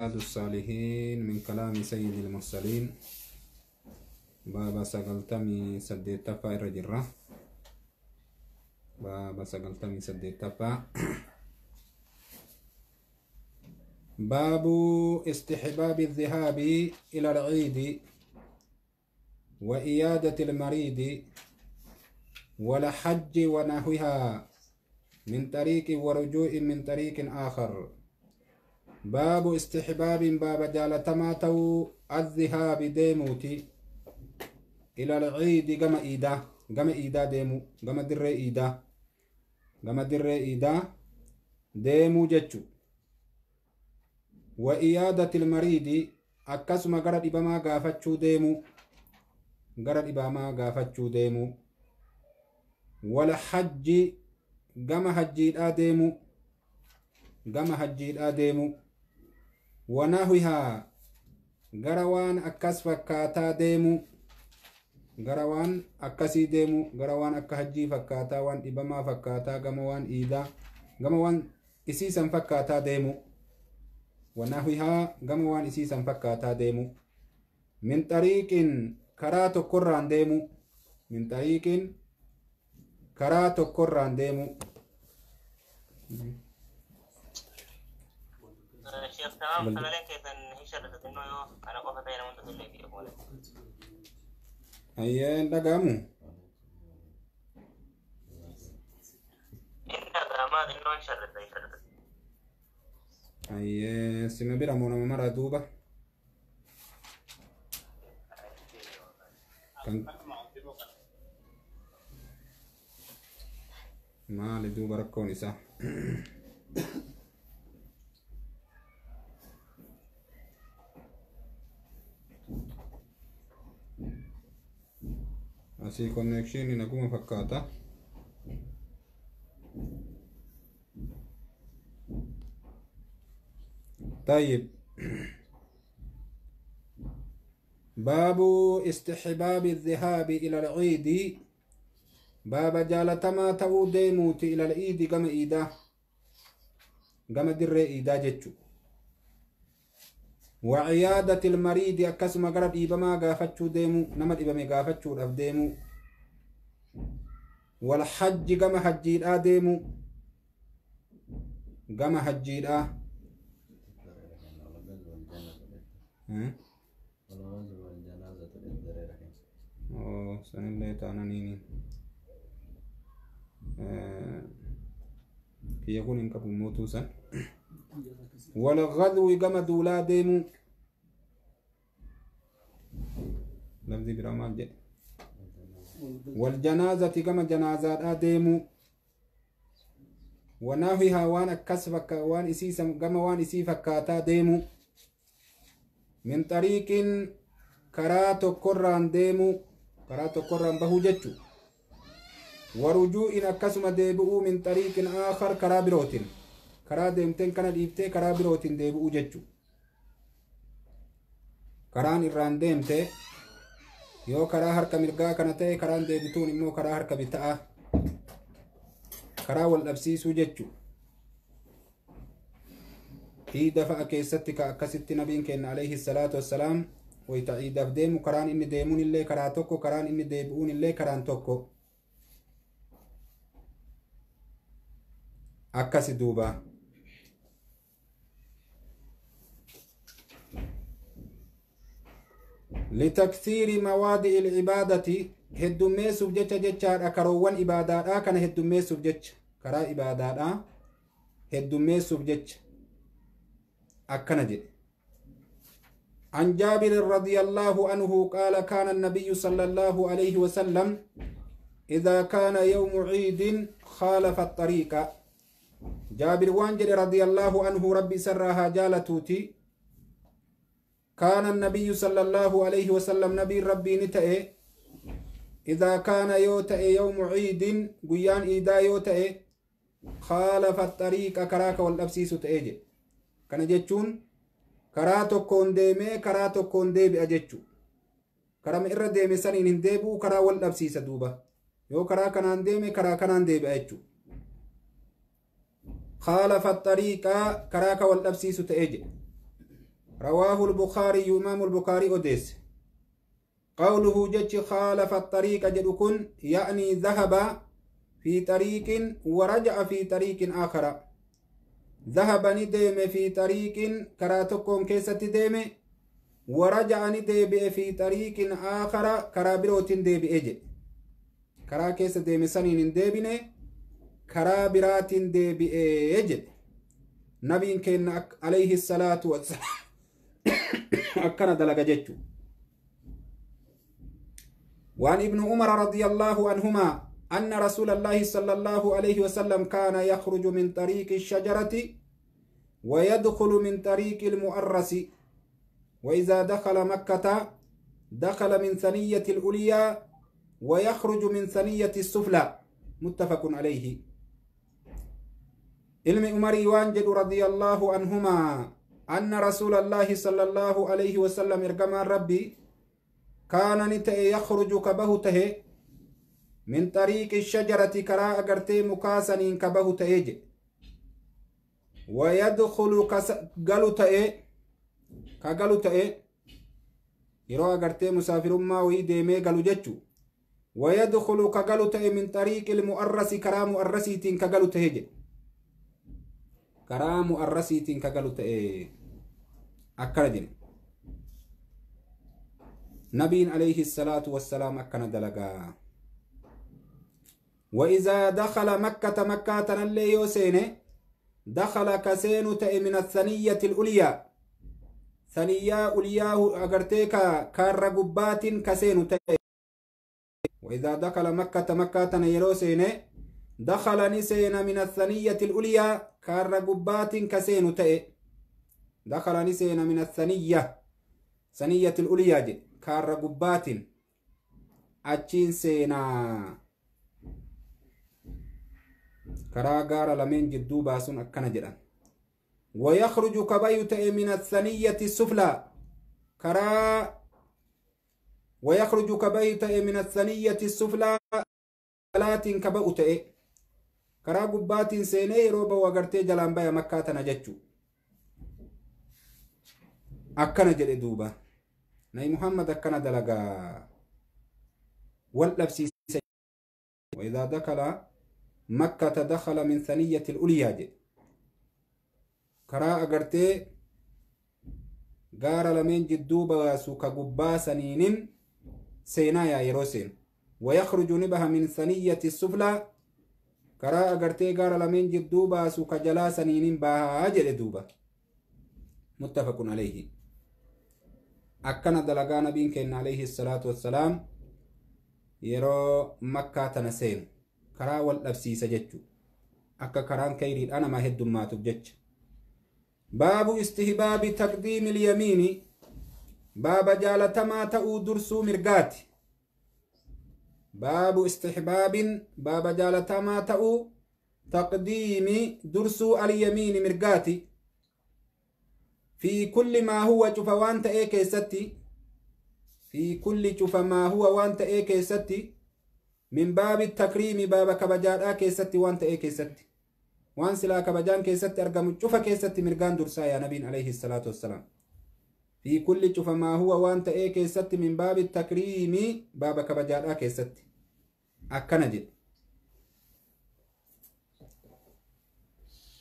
رياض الصالحين من كلام سيد المرسلين بابا سقلتمي سديتفا رجرة بابا سقلتمي سديتفا باب استحباب الذهاب إلى العيد وإيادة المريض حج ونهوها من طريق ورجوع من طريق آخر باب استحباب باب جالتما تو الذهاب ديموتي إلى العيد قم إيدا قم إيدا ديمو قم در إيدا قم در إيدا ديمو جتشو وإيادة المريض أكسما قرد إباما قافتشو ديمو قرد إباما قافتشو ديمو ولحج قم هجيد آديمو قم هجيد آديمو ونحوها gara waan akkas fakkaataa deemu gara waan akkasii deemu gara waan akka hajjii fakkaataa waan dhibamaa fakkaataa gama waan iidaa gama waan isiisan fakkaataa deemu wanahuhaa gama waan isiisan fakkaataa deemu min xariiqin karaa tokkorraan deemu min xariiqin karaa tokkorraan deemu Ayo, che ben hai cercato di noi a una cosa bene non ti devi dire vuole ahia indagamo sa asii konneekshiniin aguma fakkaata طيب باب استحباب الذهاب إلى العيد باب جالتما ديموت إلى العيد قم إيدا قم در إيدا جتشو وعيادة المريض أكسما قرب إبما قافتشو ديمو نمت إبما قافتشو رف ديمو والحج قم حجيد آه ديمو قم حجيد آه. آ أوه سنين ليتانا نيني آه، كي يكون إنك بموتو سن ولا غدو جمع دولا ديمو لفظي برامال جد والجنازة جمع جنازة ديمو وناهيها وان أكس فك وان إسي وان إسي كاتا ديمو من طريق كرا كران ديمو كرا كران بهو جتشو ورجوء أكسم ديبؤ من طريق آخر كرابروتين karaa deemteen kana dhiiftee karaa birootiin deebi'uu jechu karaan irraan deemte yoo karaa harka mirgaa kana ta'e karaan deebituun immoo karaa harka bitaa karaa wal dhabsiisuu jechu ciida fa'a keessatti ka akkasitti nabiin kenna alayhi salaatu wassalaam wayta ciidaaf deemu karaan inni deemuun illee karaa tokko karaan inni deebi'uun illee karaan tokko akkasi duubaa لتكثير مواد العبادة هدومي ميسو جتا جتا أكروان إبادة أكن آه، هدو ميسو جتا كرا إبادة أه هدو ميسو جتا أكن عن جابر رضي الله عنه قال كان النبي صلى الله عليه وسلم إذا كان يوم عيد خالف الطريق جابر وانجر رضي الله عنه ربي سرها جالتوتي كان النبي صلى الله عليه وسلم نبي ربي نتأي إذا كان يوتأي يوم عيد قيان إيدا يوتأي خالف الطريق كراك والأبسيس تأجي كان جتشون karaa tokkoon deemee karaa tokkoon deebi'a jechuu karama irra deeme saniin hin deebi'u karaa wal dhabsiisa duuba yoo karaa kanaan deeme karaa kanaan deebi'a jechuu khaalafa xariiqaa karaa ka wal dhabsiisu ta'ee jedhe رواه البخاري إمام البخاري أديس قوله جج خالف الطريق جدكن يعني ذهب في طريق ورجع في طريق آخر ذهب ندم في طريق كراتكم كيسة ديم ورجع ندم في طريق آخر كرابروت ديم إجي كرا كيسة دم سنين ديبن كرابرات ديم إجي نبي كن عليه الصلاة والسلام أكنا dalaga jechu وعن ابن عمر رضي الله عنهما أن رسول الله صلى الله عليه وسلم كان يخرج من طريق الشجرة ويدخل من طريق المؤرس وإذا دخل مكة دخل من ثنية العليا ويخرج من ثنية السفلى متفق عليه ilmi أمري وانجد رضي الله عنهما أن رسول الله صلى الله عليه وسلم إرقام ربي كان نتأي يخرج كبه تهي من طريق الشجرة كراء قرتي مكاسن كبه تهيج ويدخل تهي كقلته تهي يرو قرتي مسافر ما ويدي مي قلجتشو ويدخل تهي من طريق المؤرس كرا مؤرسيتين كقلته يجي كرا مؤرسيتين كقلته أكردين نبي عليه الصلاة والسلام أكنا دلقا وإذا دخل مكة مكة اللي يوسيني دخل كسين تأي من الثنية الأولياء ثنية أولياء أغرتيك كار قبات كسين تأي وإذا دخل مكة مكة يلوسيني دخل نسين من الثنية الأولياء كار قبات كسين تأي دخل نسينا من الثنية ثنية الأولياج كار قبات أتشين سينا كرا غار لمن جدو باسون أكنا جران ويخرج كبيوت من الثنية السفلى كرا ويخرج كبيوت من الثنية السفلى صلاة كبؤت كرا قبات سيني روبا وغرتي جلان بيا مكة تنجتشو أكنا jedhe دوبا ناي محمد أكنا دلقا wal dhabsiisa وإذا دخل مكة دخل من ثنية الأولياء جد كرا أغرتي غار لمن جدوبا سوكا قبا سنين سينا يا يروسين ويخرج نبها من ثنية السفلى كرا أغرتي غار لمن جدوبا سوكا جلا سنين باها أجل دوبا متفق عليه akkana dalagaa nabiin keenya alayhi salaatu wassalaam yeroo makkaa tana seenu karaa wal dhabsiisa jechu akka karaan kayriidha namaa heddummaatuuf jecha baabu istihbaabi taqdiimi ilyamiini baaba jaalatamaa ta'uu dursuu mirgaati baabu istihbaabin baaba jaalatamaa ta'uu taqdiimi dursuu alyamiini mirgaati في كل ما هو شوف وانت ايه كيستي في كل شوف ما هو وانت ايه كيستي من باب التكريم باب كبجان اه كيستي وانت ايه كيستي وان سلا كبجان كيستي ارقم شوف كيستي مرقان درسا يا نبي عليه الصلاة والسلام في كل شوف ما هو وانت ايه كيستي من باب التكريم باب كبجان اه كيستي أكنا جد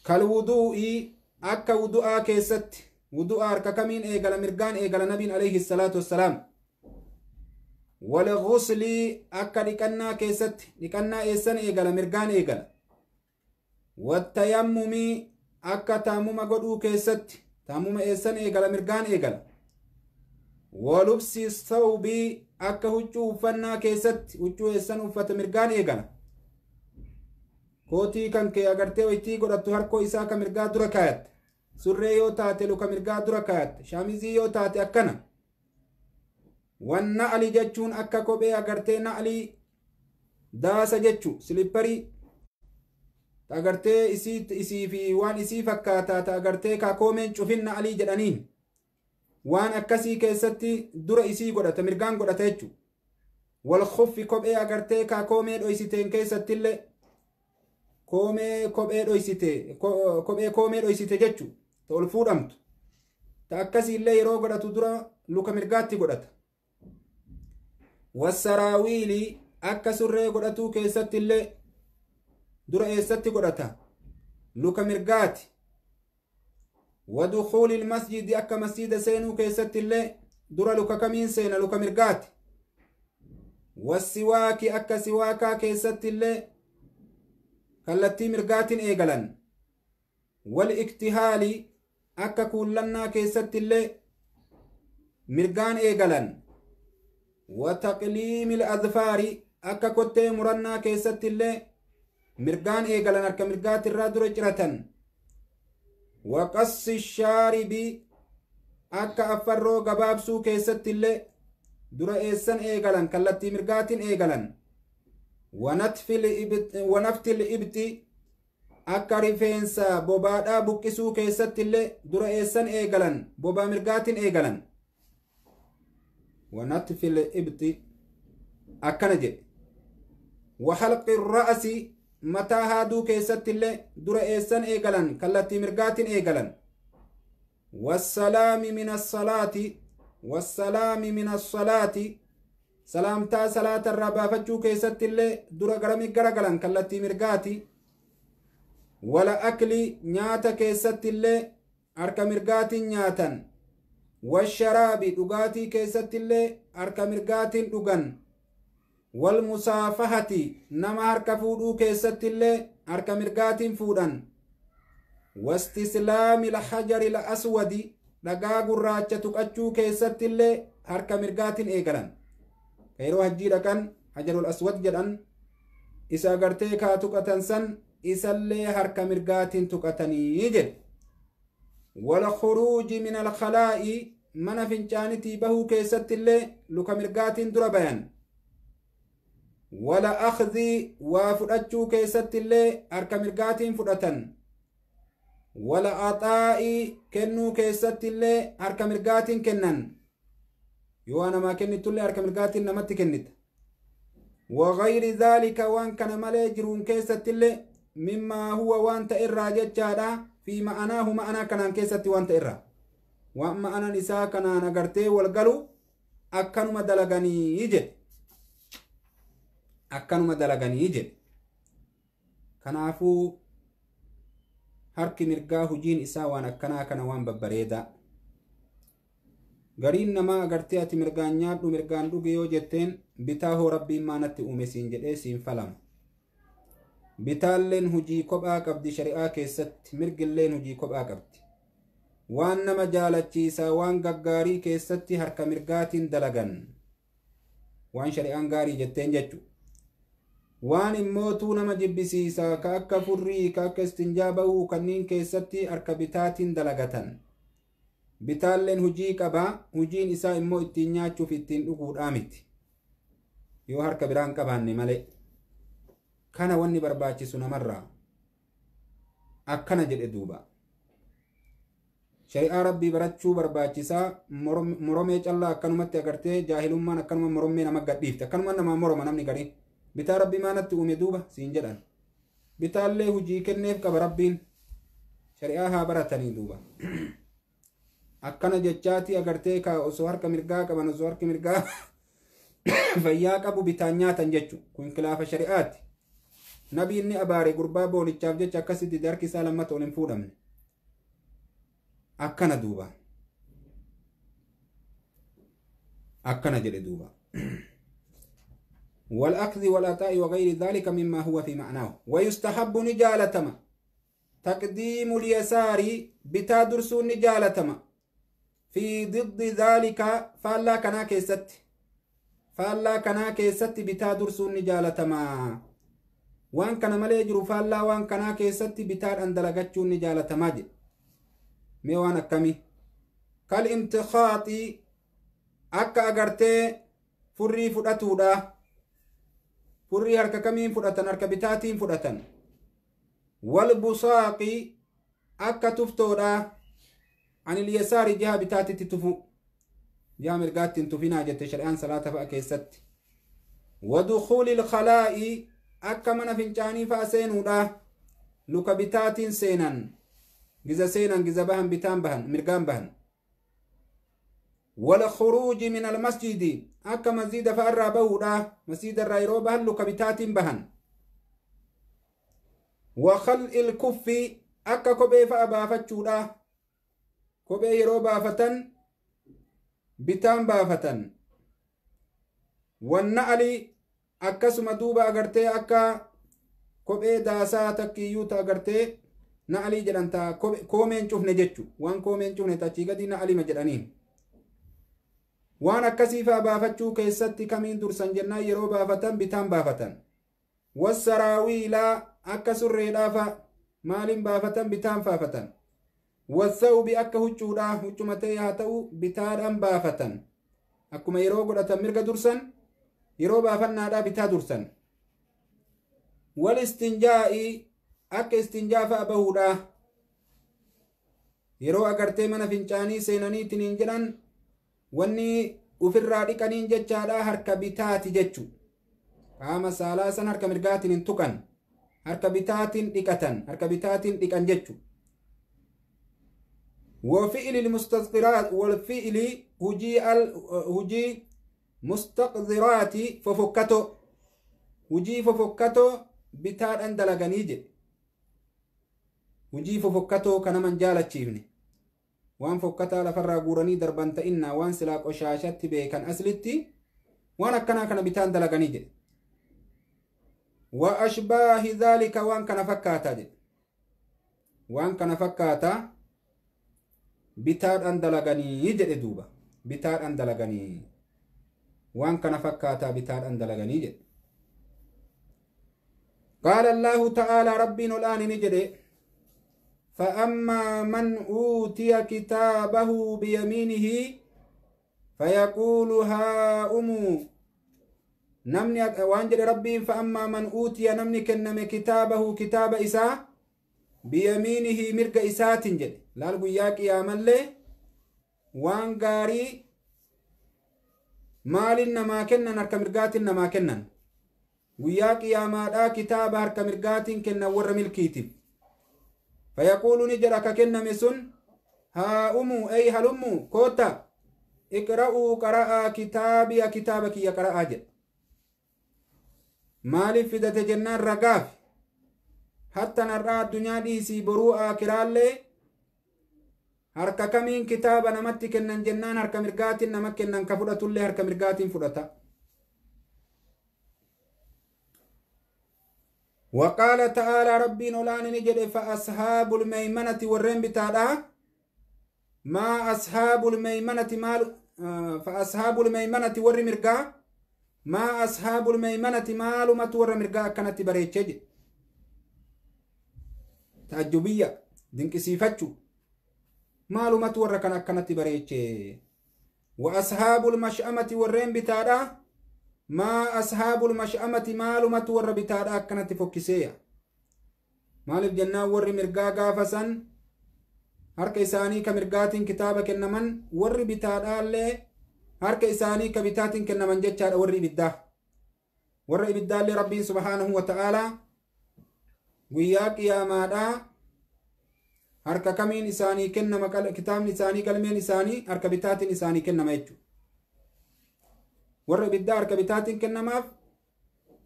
كالوضوء أكا وضوء اه كيستي wudu'a harka kamiin eegala mirgaan eegala nabiin alayhi salaatu wassalaam walguslii akka dhiqannaa keessatti dhiqannaa eessan eegala mirgaan eegala wattayammumii akka taamuma godhuu keessatti taamuma eessan eegala mirgaan eegala walubsi sawbii akka huccuu uffannaa keessatti huccuu eessan uffata mirgaan eegala kootii kan kee agartee waytii godhattu harkoo isaa ka mirgaa dura kaayatte surree yoo taate luka mirgaa dura kaate shaamizii yoo taate akkana wanna ali jechuun akka kophee agartee na'alii daasa jechu silipparii agartee isii fi waan isii fakkaataa ta agartee kaakoomeen cufin na'alii jedhaniin waan akkasii keessatti dura isii godhata mirgaan godhata jechu wal kuffi kophee agartee kaakoomee dhoysiteen keessattillee koomee kophee dhoysite kophee koomee dhoysite jechuudha. ta ol fuudhamtu ta akkasiillee yeroo godhatu dura luka mirgaatti godhata wassaraawiilii akka surree godhatuu keessatti illee dura eessatti godhata luka mirgaati ودخول المسجد أكا مسجد سينو كيست الله درا لك كمين سينا لك مرقات والسواك أكا سواكا كيست الله كالتي مرقات إيقلا والاكتهال akka kullannaa keessatti illee mirgaan eegalan wataqliimil adfaarii akka kottee murannaa keessatti illee mirgaan eegalan harka mirgaatti irraa dura ciratan waqassi shaaribii akka affarroo gabaabsuu keessatti illee dura eessan eegalan kallattii mirgaatiin eegalan wanaftil ibxi akka rifeensa bobaadhaa buqqisuu keessatti illee dura eessan eegalan bobaa mirgaatiin eegalan ونتف الإبط أكن جد وحلق الرأس متى هادو كيست اللي در إيسان إيقلن كالتي مرقات إيقلن والسلام من الصلاة والسلام من الصلاة سلامتا صلاة الربا فجو كيست اللي در قرمي قرقلن كالتي مرقاتي wala akli nyaata keessatti illee harka mirgaatiin nyaatan washaraabi dhugaatii keessatti illee harka mirgaatiin dhugan walmusaafahati nama harka fuudhuu keessatti illee harka mirgaatiin fuudhan wastislaami lhajari laswadi dhagaa gurraacha tuqachuu keessatti illee harka mirgaatiin eegalan yeroo hajjii dhaqan hajarul aswad jedhan isa agartee kaa tuqatan san isallee harka mirgaatiin tuqatanii jedhe walkhuruuji min alkalaa'i mana fincaanitii bahuu keessatti illee luka mirgaatiin dura bayan wala akhdii waa fudhachuu keessatti illee harka mirgaatiin fudhatan wala axaa'i kennuu keessatti illee harka mirgaatiin kennan yoo namaa kennitullee harka mirgaatiin namatti kennita wagayri dhaalika waan kana malee jiruun keessatti mimma huwa wanta irra jechaadha fi ma'anaahu ma'anaa kanaan keessatti wanta irra waan ma'anan isaa kanaan agartee walgalu akkanuma dalaganii jedhe akkanuma dalaganii jedhe kanaafuu harki mirgaa hujiin isaa waan akkanaa kana waan babbareedaa gariin namaa agartee ati mirgaan nyaadhu mirgaan dhuge yoo jetteen bitaa hoo rabbiin maanatti uume siin jedhee siin falama bitaalleen hujii kophaa qabdi shari'aa keessatti mirgilleen hojii kophaa qabdi waan nama jaalachiisaa waan gaggaarii keessatti harka mirgaatiin dalagan waan shari'aan gaarii jetteen jechu waan immootuu nama jibbisiisaa ka akka furrii ka akka jaa ba'uu kanneen keessatti harka bitaatiin dalagatan bitaalleen hujii qabaa hujiin isaa immoo ittiin nyaachuuf ittiin dhuguudhaa miti yoo harka biraan qabaanne malee kana wanni barbaachisu namarraa akkana jedhe duuba shari'aa rabbii barachuu barbaachisaa moromee callaa akkanumatti agartee jaahilummaan akkanuma moromee nama gadhiifte akkanuma nama moroma namni gari bitaa rabbii maanatti uume duuba siin jedhan bitaallee hujii kenneef qaba rabbiin shari'aa haa baratanii duuba akkana jechaati agartee kaa osoo harka mirgaa qaban osoo harki mirgaa fayyaa qabu bitaan nyaatan jechu kun kilaafa shari'aati نبي inni abaare gurbaa boolichaaf jecha akkasitti darki isaa lammata ol hin fuudhamne أكنا دوبا أكنا جلي دوبا والأخذ والأطاء وغير ذلك مما هو في معناه ويستحب نجالتما تقديم اليسار بتا درسو نجالتما في ضد ذلك فالله كنا كيست فالله كنا كيست بتا درسو نجالتما وان كان ملي جرو فالا وان كان كيستي بتار ان دلغچو ني جالا تماج مي وانا كمي قال امتخاطي اكا اغرتي فري فداتو دا فري هر كمي فداتن هر كبتاتين فداتن والبصاقي اكا تفتو دا عن اليسار جهه بتاتي تفو يا مرقات تفينا جت شرعان صلاه فكيست ودخول الخلائي akka mana fincaanii fa'a seenuudha luka bitaatiin seenan giza seenan giza bahan bitaan bahan mirgaan bahan والخروج من المسجد أكا مسجد فأرى بودا مسجد الرايرو بهن لكبتات بهن وخلء الكف أكا كوبي فأبافتشودا كوبي يرو بافتن بتان بافتن والنعل akkasuma duuba agartee akka kophee daasaa takkiyyuu ta agartee na alii jedhan taa koomeen cufne jechu waan koomeen cufne tachii gadi na alima jedhaniin waan akkasiifaa baafachuu keessatti kamiin dursan jennaan yeroo baafatan bitaan baafatan wasaraawiilaa akka surreedhaafa maalin baafatan bitaan faafatan wasa'ubi akka huccuudhaa huccumatee haa ta'u bitaadhaan baafatan akkuma yeroo godhatan mirga dursan yeroo baafannaadhaa bitaa dursan wal istinjaa'i akka istinjaa fa'a bahuudha yeroo agartee mana fincaanii seenaniitiin hin jedhan wanni ufirraa dhiqaniin jechaadha harka bitaati jechu qaama saalaa san harka mirgaatiin hin tuqan harka bitaatiin dhiqatan harka bitaatiin dhiqan jechu wafi'ili lmustasqiraat walfi'ili hujii mustaqdiraati fofokkatoo hujii fofokkatoo bitaadhaan dalaganii jedhe hujii fofokkatoo kanaman jaalachiifne waan fokkataa lafarraa guuranii darban ta'innaa waan silaa qoshaashatti beekan aslitti waan akkanaa kana bitaan dalaganii jedhe wa ashbaahi dhaalika waan kana fakkaataa jedhe waan kana fakkaataa bitaadhaan dalaganii jedhe duuba bitaadhaan dalaganii وان kana fakkaataa bitaadhaan dalaganii jedhe qaala allaahu ta'aalaa rabbiin ol aanini فأما من أوتي كتابه بيمينه فيقول امو نمني وانجل ربي فأما من أوتي نمني كنم كتابه كتاب إساء بيمينه مرق إساء تنجل لا يا قياما لي وان قاري maaliin namaa kennan harka mirgaatiin namaa kennan guyyaa qiyaamaadhaa kitaaba harka mirgaatiin kennan warra milkiitiif fayaquulu ni jedha ka kenname sun haa umuu ey halummu kootta iqra'uu qara'aa kitaabiya kitaaba kiyya qara'aa jedha maaliif fidate jennaan ragaaf hattan har'aa addunyaa dhiisii boruu aakiraallee harka kamiin kitaaba namatti kennan jennaan harka mirgaatiin nama kennan ka fudhatullee harka mirgaatiin fudhata وقال تعالى ربي نولان نجد فأصحاب الميمنة والرين بتالا ما أصحاب الميمنة مال فأصحاب الميمنة ور مرقا ما أصحاب الميمنة مال ما تور مرقا كانت بريتشج تعجبية دينك سيفتشو maalumatu warra kan akkanatti bareeche وأصحاب المشأمة والرين بتارا ما أصحاب المشأمة معلومة ور بتارا كانت فوكسية مالف جنا ور مرقا قافسا هرك إساني كمرقات كتابة كنمن ور بتارا اللي هرك إساني كبتات كنمن جتشار ور بدا ور بدا لربي سبحانه وتعالى وياك يا مادا harka kamiin isaanii kennama kitaabni isaanii galmeen isaanii harka bitaatiin isaanii kennama jechuudha warra ibiddaa harka bitaatiin kennamaaf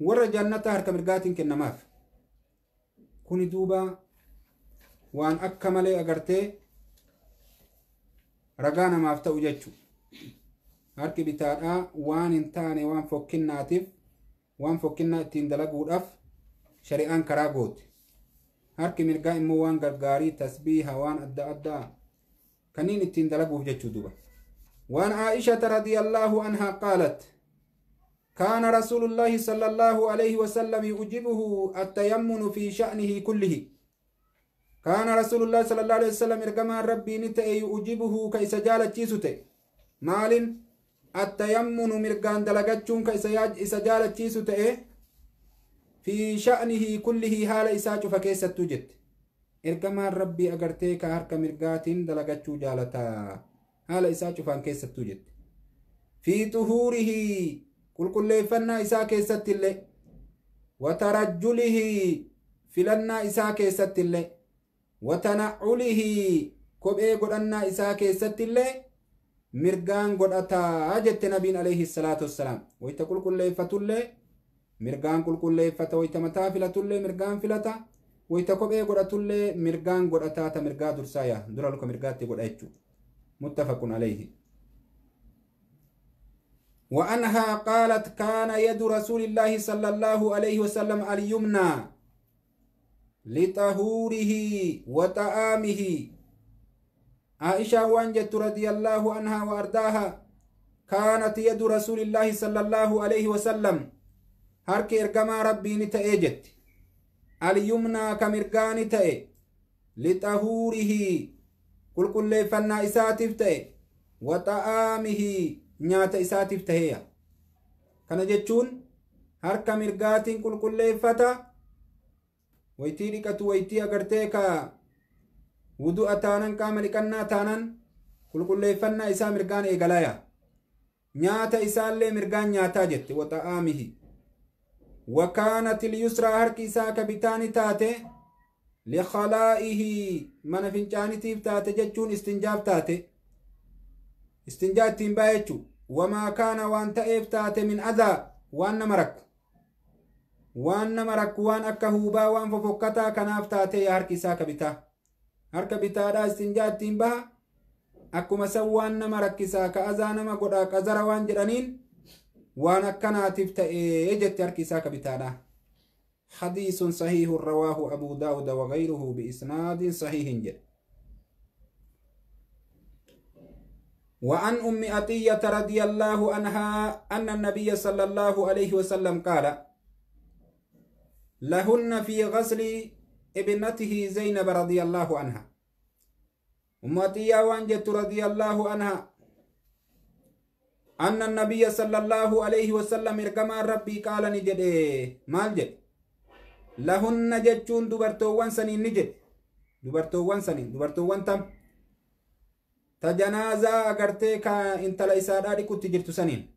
warra jannataa harka mirgaatiin kennamaaf kuni duuba waan akka malee agartee ragaa namaaf ta'u jechuudha harki bitaadhaa waan hin taane waan fokkinnaatiif waan fokkinnaa ittiin dalaguudhaaf shari'aan karaa goote harki mirgaa immoo waan gargaarii وان waan adda addaa kanniin ittiin dalaguuf jechuu duba وعن عائشة رضي الله عنها قالت كان رسول الله صلى الله عليه وسلم يعجبه التيمن في شأنه كله كان رسول الله صلى الله عليه وسلم إرقما ربي نتأي يعجبه كيس جالت جيسوتي مال التيمن مرقان دلقتشون كيس جالت جيسوتي في شأنه كله حال إساج فكيس التوجد إرقمان ربي أغرتيك هرق مرقات دلقات جالتا حال إساج فكيس التوجد في تهوره كل كل فن إسا كيس التل وترجله فلن إسا كيس التل وتنعله كبئي قرأن إسا كيس التل مرقان قرأتا أجت نبي عليه الصلاة والسلام ويتقول كل فتل مرغان كل كل فتا ويتمتا فيلا تولي مرغان فيلا تا ويتكوبي غورا تولي مرغان غورا تا تا مرغا درسايا درا لكم مرغا تي غورا ايتشو متفق عليه وأنها قالت كان يد رسول الله صلى الله عليه وسلم اليمنى لطهوره وطعامه عائشة وانجت رضي الله عنها وأرداها كانت يد رسول الله صلى الله عليه وسلم harki ergamaa rabbii ni ta'ee jetti alyumnaa ka mirgaan ni ta'e lixahuurihii qulqulleeffannaa isaatiif ta'e waxa'aamihii nyaata isaatiif ta'eeya kana jechuun harka mirgaatiin qulqulleeffata waytii dhiqatu waytii agartee ka wudu'a taanan qaama dhiqannaa taanan qulqulleeffannaa isaa mirgaan eegalaya nyaata isaallee mirgaan nyaataa jette waxa'aamihii وكانت اليسرى هركي ساكا بتاني تاتي لخلائه من فنجاني تيب تاتي جتشون استنجاب تاتي استنجاب تنبايتشو وما كان وان تأيب تاتي من أذى وان مرك وان مرك وان أكهوبا وان ففكتا كناف تاتي هركي ساكا بتا هرك بتا دا استنجاب تنبها أكو سوان نمرك ساك أذى نمك وداك أذر وان جرانين وانا akkanaatiif ta'ee jette harki حديث صحيح رواه أبو داود وغيره بإسناد صحيح جد وعن أم أطية رضي الله عنها أن النبي صلى الله عليه وسلم قال لهن في غسل ابنته زينب رضي الله عنها أم أطية وأنجت رضي الله عنها أن النبي صلى الله عليه وسلم إرقما ربي قال نجد إيه مال جد نجد چون دوبرتو وانساني نجد دوبرتو وانساني دوبرتو وانتم تا جنازة اگرته کا انتلا إساداري كنت جرتو سنين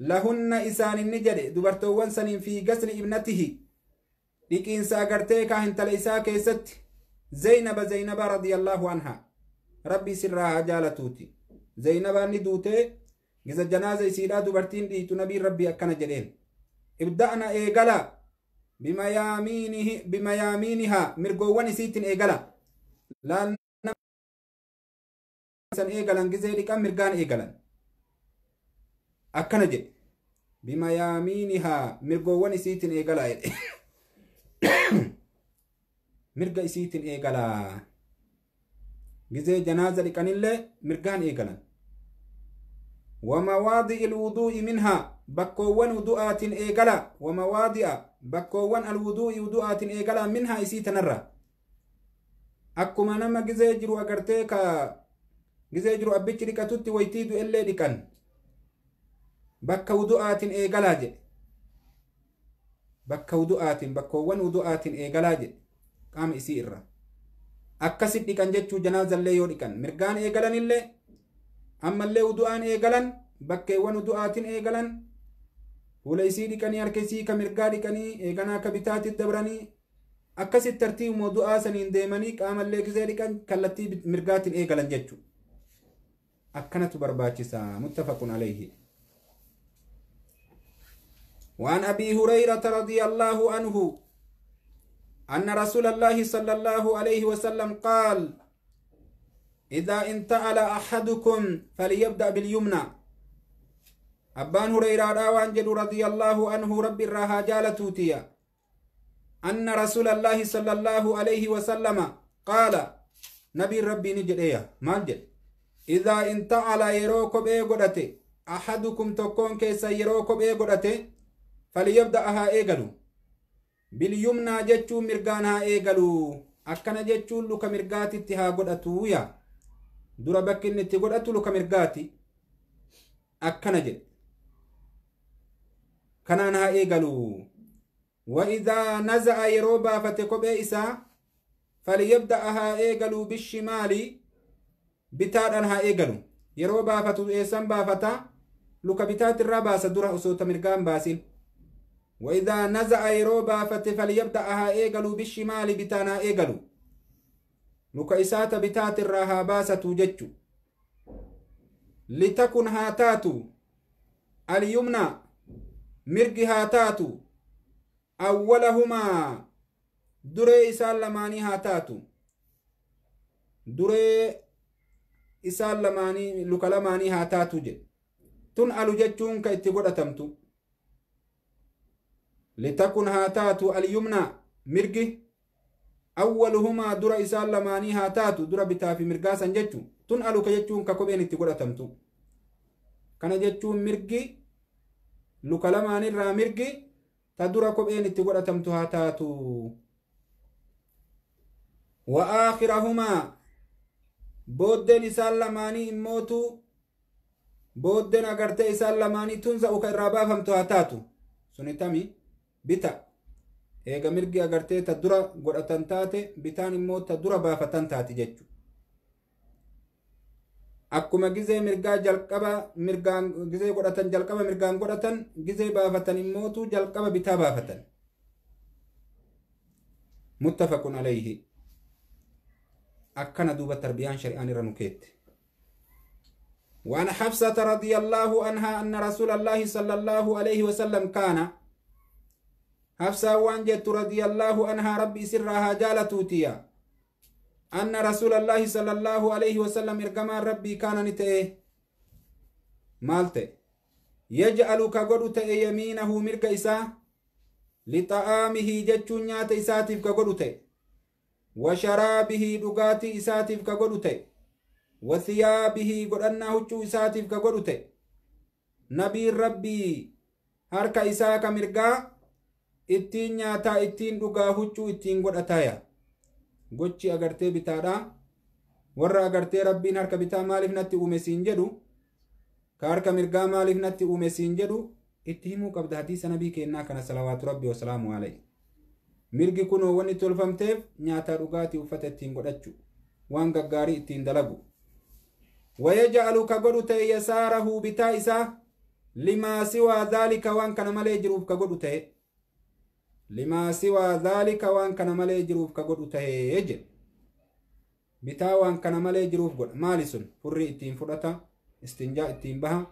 لهن إسان نجد دوبرتو وانساني في قسل ابنته لك إنسا اگرته کا انتلا إسا كيست زينب زينب رضي الله عنها ربي سرها جالتوتي زينب ندوته gisa janaaza isiidhaa dubartiin dhiitu nabiin rabbii akkana jedheen ibda'na eegala bimayaamiinihaa mirgoowwan isiittin eegala laalsan eegalan gisee dhiqan mirgaan eegalan akkana jedhe bimayaamiinihaa mirgoowwan isiittin eegala jedhe mirga isiittin eegalaa gisee janaaza dhiqanillee mirgaan eegalan ومواضع الوضوء منها بكوان ودؤات إيقلا ومواضع بكوان الوضوء ودؤات إيقلا منها إسي تنرى أكما نما جزيجر أقرتيك جزيجر أبتش لكتوتي ويتيد إلي لكن بك ودؤات إيقلا جي بك ودؤات بكوان ودؤات إيقلا جي قام إسي إرى أكسد لكن جتشو جنازة اللي يو مرقان إيقلا نلي ammallee udu'aan eegalan bakkeewwan udu'aatiin eegalan fuula isii dhiqanii harka isii ka mirgaa dhiqanii eeganaa akka bitaatti dabranii akkasitti tartiibuma du'aa saniin deemanii qaamallee kisee dhiqan kallattii mirgaatiin eegalan jechuudha. akkanatu barbaachisaa muttafaqun alayhi وعن أبي هريرة رضي الله عنه أن رسول الله صلى الله عليه وسلم قال إذا انتعل أحدكم فليبدأ باليمنى أبان هريرة وأنجل رضي الله عنه رب الرها جالتوتيا أن رسول الله صلى الله عليه وسلم قال نبي ربي نجد إياه مانجل إذا انتعل يروكب إيه قدته أحدكم تكون كيس يروكب إيه قدته فليبدأها إيقلو باليمنى جتشو مرقانها إيقلو أكنا جتشو لك مرقات اتها قدتو يا dura bakki inni itti godhattu luka mirgaati akkana jedhe kanaan haa eegalu وإذا نزع يروبا فتكوب إيسا فليبدأها إيقلو بالشمال بتارنها إيقلو يروبا فتو إيسان بافتا لك بتات الربا سدره أسوت مرقان باسين وإذا نزع يروبا فت فليبدأها إيقلو بالشمال بتانا إيقلو nuka isaata bitaatirraa haa baasatu jechu litakun haa taatu alyumna mirgi haa taatu awwalahumaa duree isaan lamaanii haa taatu duree isaan lamaanii luka lamaanii haa taatu jedhe tun alu jechuun ka itti godhatamtu litakun haa taatu alyumna mirgi awwaluhumaa dura isaan lamaanii haa taatu dura bitaa fi mirgaasan jechuun tun aluka jechuun ka kopheen itti godhatamtu kana jechuun mirgi luka lamaanirraa mirgi ta dura kopheen itti godhatamtu haa taatu wa aakhirahumaa booddeen isaan lamaanii immootu booddeen agartee isaan lamaanii tunza uka irraa baafamtu haa taatu sunitami bita eega mirgi agartee ta dura godhatan taate bitaan immoo ta dura baafatan taate jechuudha. Akkuma gizee mirgaa jalqaba mirgaan godhatan gizee baafatan immootu jalqaba bitaa baafatan. Muttafaqun alayhi. Akkana duuba tarbiyaan shari'aan irra nu keette. وعن حفصة رضي الله عنها أن رسول الله صلى الله عليه حفصة وان جت رضي الله عنها ربي سرها جالتوتيا أن رسول الله صلى الله عليه وسلم إرقما ربي كان نتئه مالته يجعل كقدو تئه يمينه مرق إساه لطعامه جتشو نيات إساتف كقدو تئه وشرابه دقاتي إساتف كقدو تئه وثيابه قدنا هجو إساتف كقدو نبي ربي هرك إساك مرقا ittiin nyaataa ittiin dhugaa huccuu ittiin godhataaya gochi agartee bitaadha warra agartee rabbiin harka bitaa maaliif natti uume siin jedhu ka harka mirgaa maaliif natti uume siin jedhu itti himuu qabda hadiisa nabii kennaa kana salawaatu rabbi wasalaamu alayhi mirgi kunoo wanni tolfamteef nyaataa dhugaatii uffata ittiin godhachu waan gaggaarii ittiin dalagu wayaja'alu ka godhu ta'e yasaarahu bitaa isaa limaa siwaa dhaalika waan kana malee jiruuf limaa siwaa dhaalika waan kana malee jiruuf ka godhu tahee jedhe bitaa waan kana malee jiruuf godha maali sun furrii ittiin fudhata istinjaa ittiin baha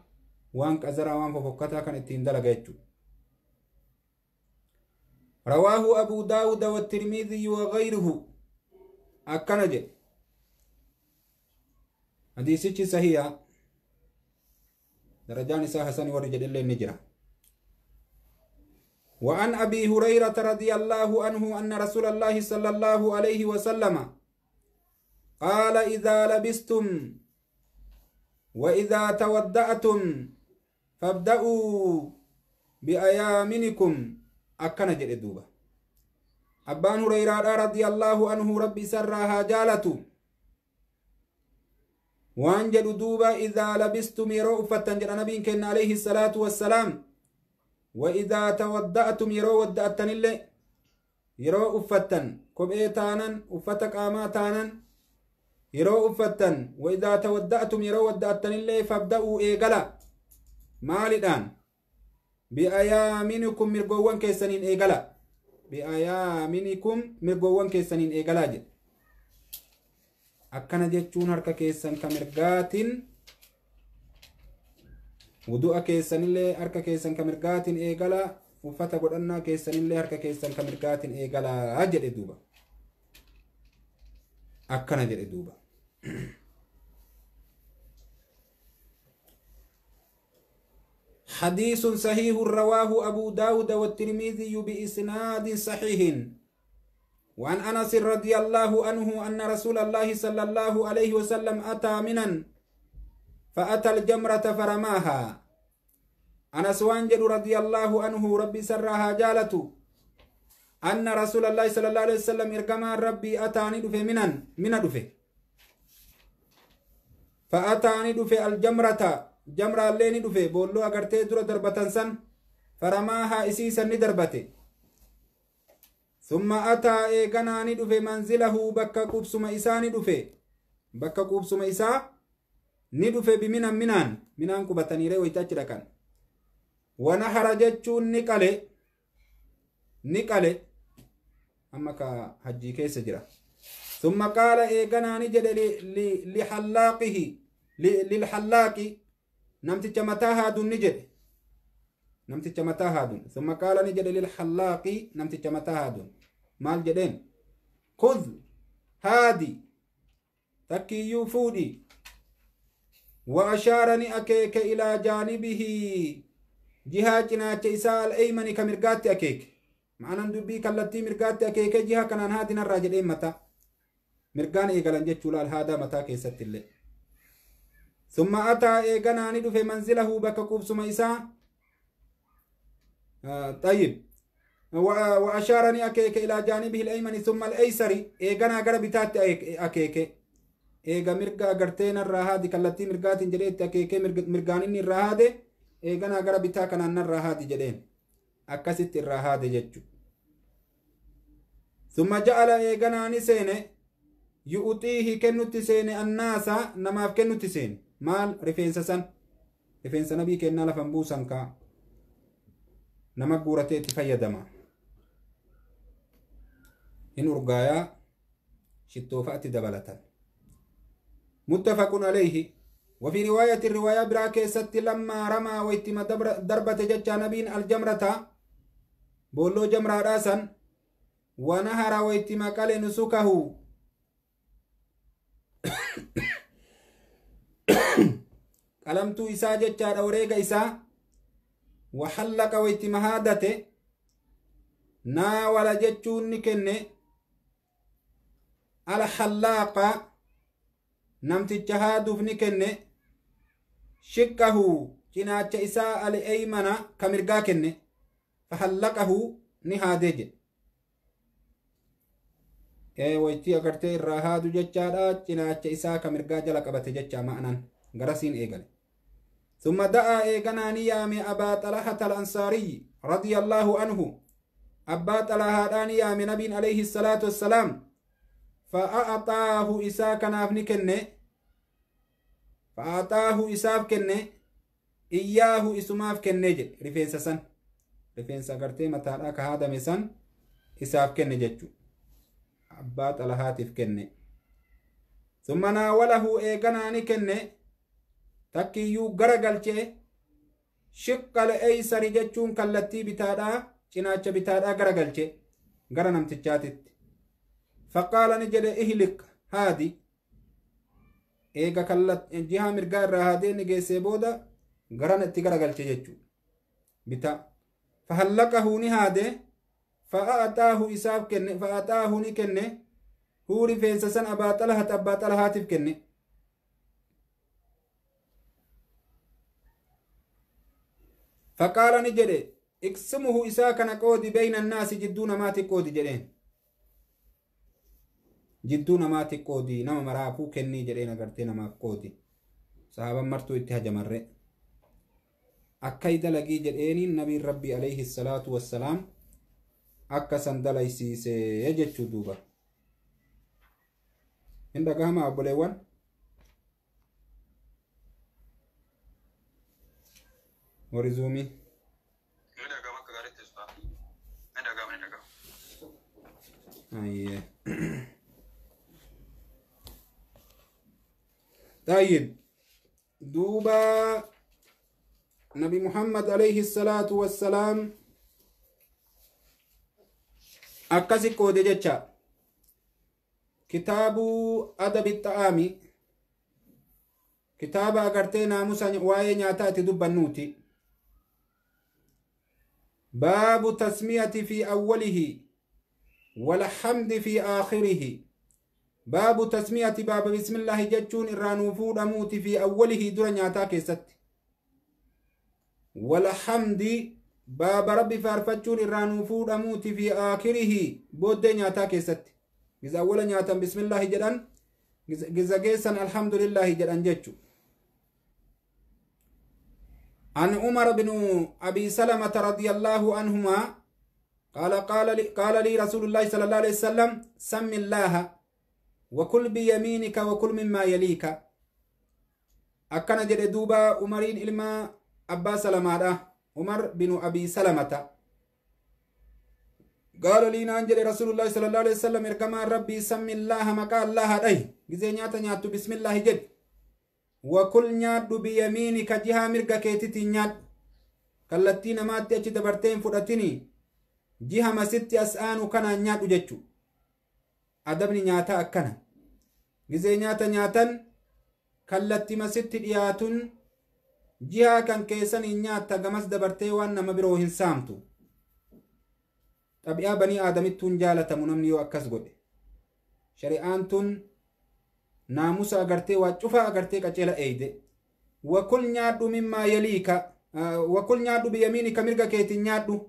waan qazaraa waan fofokkataa kan ittiin dalaga jechuudha رواه أبو داود والترمذي وغيره أكنج حديث صحيح درجان حسن ورجل الله نجره وعن أبي هريرة رضي الله عنه أن رسول الله صلى الله عليه وسلم قال إذا لبستم وإذا تودأتم فابدأوا بأيامنكم أكنا جلدوبا أبان هريرة رضي الله عنه ربي سرها جالته وأنجل دوبا إذا لبستم رؤفة جل نبي كان عليه الصلاة والسلام وإذا توضأتم يرو ودأتن اللي يرو أفتن كبئي تانن أفتك آما تانن يرو أفتن وإذا توضأتم يرو ودأتن اللي فابدأوا إيقلا مالي دان بأيامينكم مرقوان كيسنين إيقلا بأيامينكم مرقوان كيسنين إيقلا جد أكنا جتشون هركا كيسن كمرقاتين ودوء كيسن اللي أركا كيسن كمرقات غلا وفتا قد قلنا كيسن اللي أركا كيسن كمرقات غلا أجل إدوبا أكنا جل إدوبا حديث صحيح رواه أبو داود والترمذي بإسناد صحيح وعن أنس رضي الله عنه أن رسول الله صلى الله عليه وسلم أتى منا فأتى الجمرة فرماها أنا سوانجل رضي الله عنه ربي سرها جالته أن رسول الله صلى الله عليه وسلم إرقما ربي أتاني دفه منن من دفه فأتاني دفه الجمرة جمرة الليني دفه بولو أغرته در دربتن سن فرماها إسيسا ندربته ثم أتى إيقناني دفه منزله بكا قبسما إساني دفه بكا قبسما إسا ni dhufe biminan minaan minaan qubataniire wayitaachi dhaqan wanahara jechuun ni qale ni qale amma ka hajjii keessa jira ثم قال إيقناني جد لحلاقه للحلاق نمتج متاها دون نجد نمتج متاها دون ثم قال نجد للحلاق نمتج متاها دون مال جدين خذ هادي تكيو فودي وأشارني أكيك إلى جانبه جهة جناة إساء الأيمن كمرقات أكيك معنى دبي كالتي مرقات أكيك جهة كان هادنا الراجل إيه متى مرقان إيقلن جتشولال هذا متى كيسات اللي ثم أتى إيقناني دفي منزله بك قبس ميسا آه طيب وأشارني أكيك إلى جانبه الأيمن ثم الأيسر إيقنا قربتات أكيك eega mirga agartee narraa haadi kallattii mirgaatiin jedhee itti akeekee mirgaan inni irraa haade eeganaa gara bitaa kanaan narraa haadi jedheen akkasitti irraa haade jechu summa ja'ala eeganaani seene hii kennutti seene annaasa namaaf kennutti seene maal rifeensa san rifeensa nabii kennaa lafan buusan kaa nama guuratee itti fayyadama in urgaayaa shittoofa itti dabalatan متفق عليه وفي رواية الرواية برا كيست لما رمى ويتم ضربة ججة نبين الجمرة بولو جمرة راسا ونهر ويتم قال نسكه qalamtuu isaa jechaadha wareega isaa waxallaqa waytima haadate naawala jechuun ni kenne alxallaaqa namticha haaduuf ni kenne shiqqahu cinaacha isaa al'eeymana ka mirgaa kenne fahallaqahu ni haadee jedhe ee wayitii agartee irraa haadu jechaadha cinaacha isaa ka mirgaa jala qabate jecha ma'anan garasiin eegale ثم دعا إيغانا نيامي أبا طلحة الأنصاري رضي الله عنه أبا طلحة نيامي نبي عليه الصلاة والسلام فأعطاه إساء كناف نكنه فأعطاه إساف كنه إياه إسماف كنه جد رفينسا سن رفينسا قرتي متارا كهذا مسن إساف كنه جد أبات الهاتف كنه ثم ناوله إيقنا نكنه تكيو غرقلچه شق الأيسر جدشون كالتي بتارا چناچ بتارا غرقلچه غرنم تجاتت فقال نجد إهلك هادي إيجا كلت جها مرقار هادي نجي سيبودا غران اتقرى قلت جيجو بتا فهلقه نهادي فأعطاه إساب كن فأعطاه نكن هوري فينسسا أباطلها تباطلها تب كن فقال نجد اقسمه إساكنا كودي بين الناس جدون ماتي كودي جلين jidduu namaati qoodi nama maraafuu kennii jedheen agartee namaaf qoodi sahaban martuu itti hajamarre akkay dalagii jedheeniin nabiin rabbii alayhi salaatu wassalaam akka san dalaysiisee jechuu duuba hin dhagahama obboleewwan warizuumii Yeah. طيب دوبا نبي محمد عليه الصلاة والسلام أكاسي كودي جتشا كتاب أدب الطعام كتاب أغرتي ناموسا واي نياتاتي دبا نوتي باب تسمية في أوله والحمد في آخره باب تسمية باب بسم الله جتشون الرانوفو أموت في أوله در نياتا ست والحمد باب ربي فارفتشون الرانوفو أموت في آخره بود نياتا ست إذا أولا نياتا بسم الله جدًا إذا قيسا الحمد لله جدًا جتشو عن عمر بن أبي سلمة رضي الله عنهما قال قال لي, قال لي رسول الله صلى الله عليه وسلم سم الله وكل بيمينك وكل مما يليك أكنا جد دوبا عمرين إلما أبا سلمة عمر بن أبي سلمة قال لي نانجل رسول الله صلى الله عليه وسلم إركما ربي سم الله مكا الله داي جزي نياتا نياتو بسم الله جد وكل نياتو بيمينك جها مرقا كيتتي نيات كالتين ماتي أجي دبرتين فرأتني جها ما ستي أسآن وكان نياتو جتشو adabni nyaataa akkana gizee nyaata nyaatan kallatti masitti dhiyaatun jihaa kan keessan hin nyaatta gamas dabartee waan nama biroo hin saamtu xabi'aa banii aadamittuun jaalatamu namni yoo akkas godhe shari'aan tun naamusa agartee waa cufaa agartee qaceela eeyde wakul nyaadhu mimmaa yaliika wakul nyaadhu biyamiinika mirga keetiin nyaadhu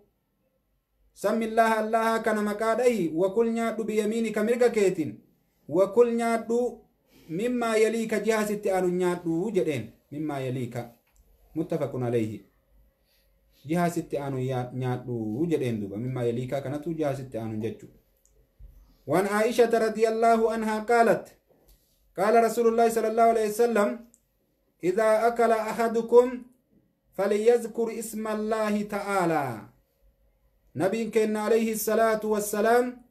سمي الله الله كان مكادي وكل نادو بيمينك مرقا كيتين وكل نادو مما يليك جهاز التعالو نادو جدين مما يليك متفق عليه جهاز التعالو نادو جدين دوبا مما يليك كانت جهاز التعالو ججو وان عائشة رضي الله عنها قالت قال رسول الله صلى الله عليه وسلم إذا أكل أحدكم فليذكر اسم الله تعالى نبي كان عليه الصلاة والسلام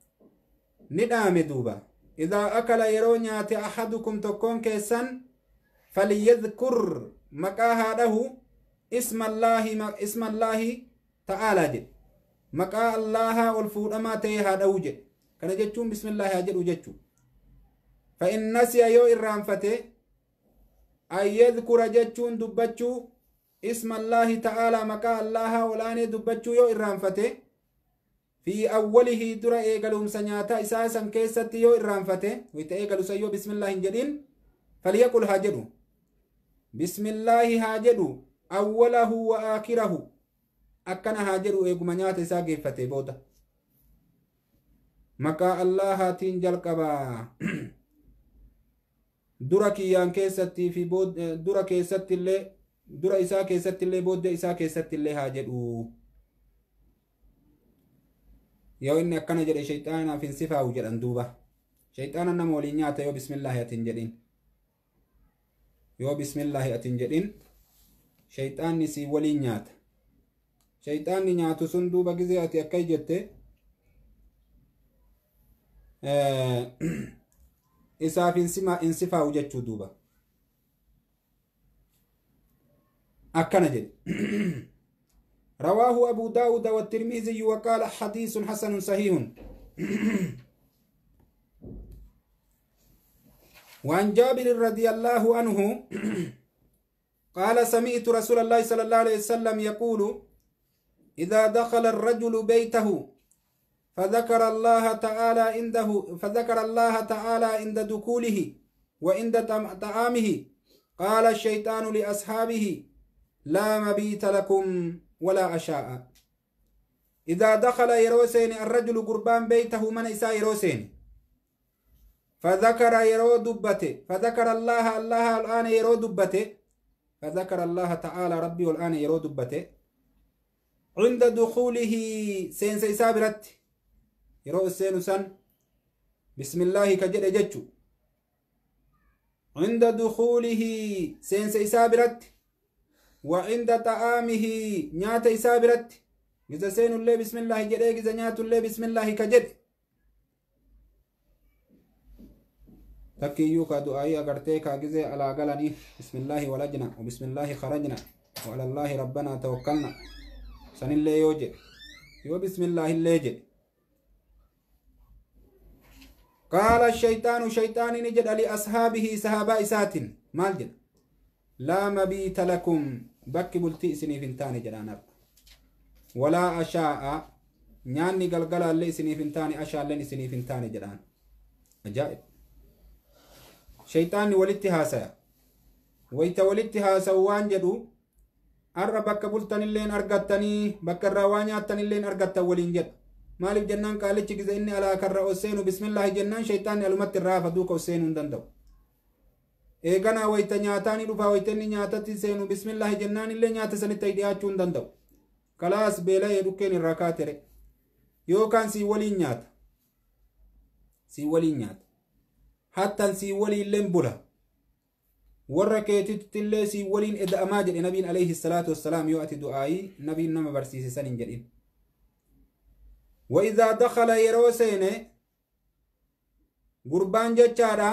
ندام دوبا إذا أكل يرونيات أحدكم تكون كيسا فليذكر مكاها له اسم الله اسم الله تعالى جد مكا الله والفورما تيها دوجه كان جتشون بسم الله جد وجتشون فإن نسي يو إرانفته فتي أيذكر جتشون دبتشو اسم الله تعالى مكا الله ولاني دبتشو يو فتي في أوله درا إيقلهم سنياتا إساسا كيستي تيو إرانفته ويتا إيقلو سيو بسم الله جدين فليقل هاجدو بسم الله هاجدو أوله وآخره أكنا هاجدو إيقو منياتا إسا قيفته بودا مكا الله تين جلقبا درا كيان كيستي في بود درا كيستي اللي درا إسا كيستي اللي بود إسا كيستي اللي هاجدو yoo inni akkana jedhe shayxaana naaf hin sifaawu jedhan duuba shayxaana nama waliin nyaata yoo bismillaahi atiin jedhin yoo bismillaahi atiin jedhin shayxaanni sii waliin nyaata shayxaanni nyaatu sun duuba gizee ati akkay jette isaaf hin sifaawu jechuu duuba akkana jedhe رواه أبو داود والترمذي وقال حديث حسن صحيح وعن جابر رضي الله عنه قال سمعت رسول الله صلى الله عليه وسلم يقول إذا دخل الرجل بيته فذكر الله تعالى عنده فذكر الله تعالى عند دخوله وعند طعامه قال الشيطان لأصحابه لا مبيت لكم ولا عشاء إذا دخل يروسين الرجل قربان بيته من إساء يروسين فذكر يرو دبته فذكر الله الله الآن يرو دبته فذكر الله تعالى ربي والآن يرو دبته عند دخوله سين برت يرو السين سن بسم الله كجل جتشو عند دخوله سين برت وعند طعامه نيات إسابرت إذا سين الله بسم الله جده إذا نيات الله بسم الله كجد تكيوك دعائي أغرتيك آية كاقزي على غلني بسم الله ولجنا وبسم الله خرجنا وعلى الله ربنا توكلنا سن الله يوجد يو بسم الله اللي جد قال الشيطان شيطان نجد لأصحابه صحابة إسات مال جد لا مبيت لكم بكي بلتي سني فنتاني جدانا ولا أشاء نياني قلقل اللي سني فنتاني أشاء اللي سني فنتاني جدانا أجائب شيطان ولدت هاسا ويت ولدت هاسا وان جدو أرى بك بلتن اللين أرغتني بك الروانيا تن اللين ولين جد مالي جنان قالي إني على كرة أسينو بسم الله جنان شيطان ألمت الرافة دوك أسينو دندو eeganaa wayta nyaataani dhufa waytenni nyaatatti seenu bismillahi jennaan illee nyaata sanitti ay dhiyaachuu hin danda'u kalaas beela'ee dhukkeen irraa kaatere yookaan sii waliin nyaata sii waliin nyaata hattan sii waliilleen bula warra keetittillee sii waliin eda'amaa jedhe nabiin alayhi salaatu wassalaam yoo ati du'aayii nabiin nama barsiise san hin jedhin wa idaa dakala yeroo seene gurbaan jechaadha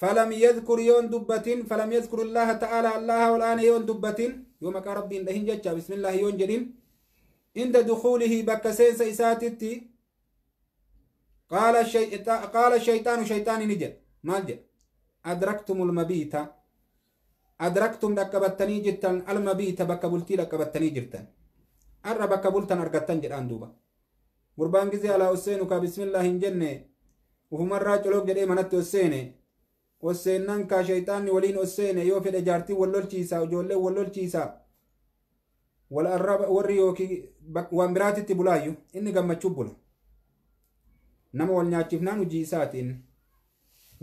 فلم يذكر يون دبتين فلم يذكر الله تعالى الله والآن يون دبتين يوم رب لهن جتشا بسم الله يون جرين عند دخوله بكسين سيساتتي قال الشيطان قال الشيطان شيطان نجد ما جد أدركتم المبيت أدركتم ركبتني جتا المبيت بكبلتي ركبتني جتا أرى بكبلتن أركتن جران دوبا قربان جزي على حسينك بسم الله جنة وهم الراجل جدي منت حسينه وسينن كا شيطان ولين وسين يو في الاجارتي ولول تشيسا وجول ولول تشيسا والرب وريو كي وامرات تبلايو اني غما تشوبل نما ولنيا تشفنان وجيساتين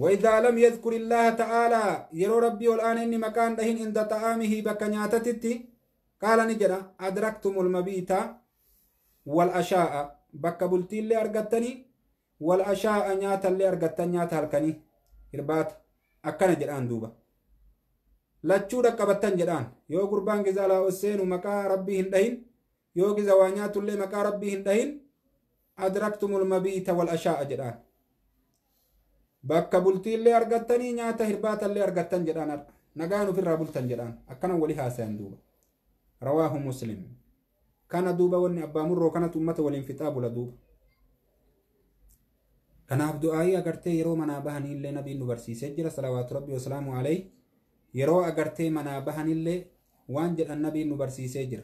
واذا لم يذكر الله تعالى يرو ربي والان اني مكان دهين عند طعامه بكنياتتي قال نجرا ادركتم المبيتا والعشاء بكبلتي اللي ارغتني والعشاء نيات اللي ارغتني نيات هلكني ربات akkana jedhaan duuba lachuu dhaqqabattan jedhaan yoo gurbaan gizaalaa ol seenu maqaa rabbii hin dhahin yoo giza waa nyaatullee maqaa rabbii hin dhahin adraktumul mabiita wal ashaa'a jedhaan bakka bultiillee argattanii nyaata hirbaatallee argattan jedhaan nagaan ofirraa bultan jedhaan akkanan wali haasayan duuba rawaahu muslim kana duuba wanni abbaa murroo kanatu ummata waliin fixaa bula duuba كناف دعائي أكرتي يرو منا بحني اللي نبي نبرسي سجر صلوات ربي وسلام علي يرو أكرتي منا بحني اللي وان جر النبي نبرسي سجر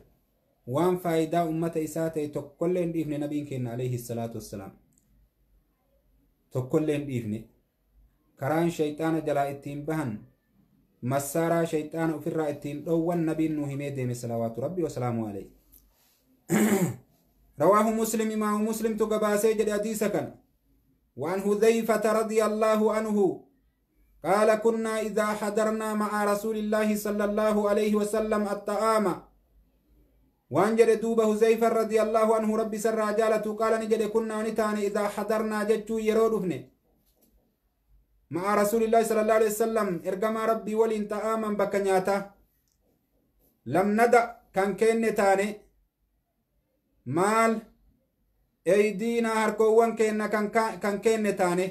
وان فائدة أمت إساتي تقل لين إفن نبي كن عليه الصلاة والسلام تقل لين كران شيطان جلا اتين بحن مسارا شيطان وفر اتين أول نبي نهيمي ديمي سلوات ربي وسلام علي رواه مسلم إمام مسلم تقباسي جر أديسة كان وعن هذيفة رضي الله عنه قال كنا إذا حضرنا مع رسول الله صلى الله عليه وسلم الطعام وان جد دوبة هزيفة رضي الله عنه رب سر عجالة قال نجد كنا نتاني إذا حضرنا ججو يرودفن مع رسول الله صلى الله عليه وسلم إرقما ربي ولين طعاما بكنياته لم ندأ كان كين نتاني مال eeydiinaa harkoowwan keenna kan keenne taane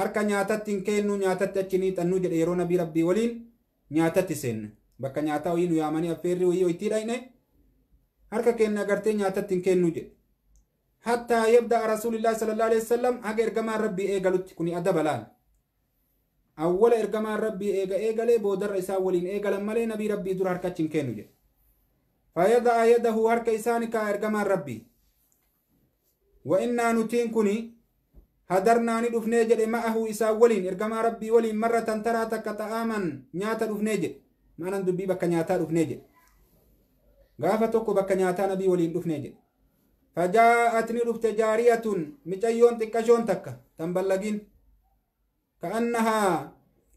harka nyaatatti hin kennu nyaatatti achi ni xannuu jedhe yeroo nabii rabbii waliin nyaatatti seenna bakka nyaataa wayii nu yaamani affeerri wayii hoyitii dhayne harka keenna agartee nyaatatti hin kennu jedhe hattaa yabda'a rasuulillaahi sallallahu alaihi wasallam haga ergamaan rabbii kuni adaba laal awwala ergamaan eega eegalee boodarra isaan waliin eegalan malee nabii rabbii dura harka achi hin kennu jedhe fayyada yadahu harka isaani kaa ergamaan rabbii وإنا نتين كني هدرنا ندفني جد معه إسا ولين إرقما ربي ولين مرة ترى تكتآما نياتا دفني جد ما نندبي بك نياتا دفني جد غافة توكو بك نياتا نبي ولين دفني جد فجاءتني رفت جارية متأيون تكشون تك تنبلغين كأنها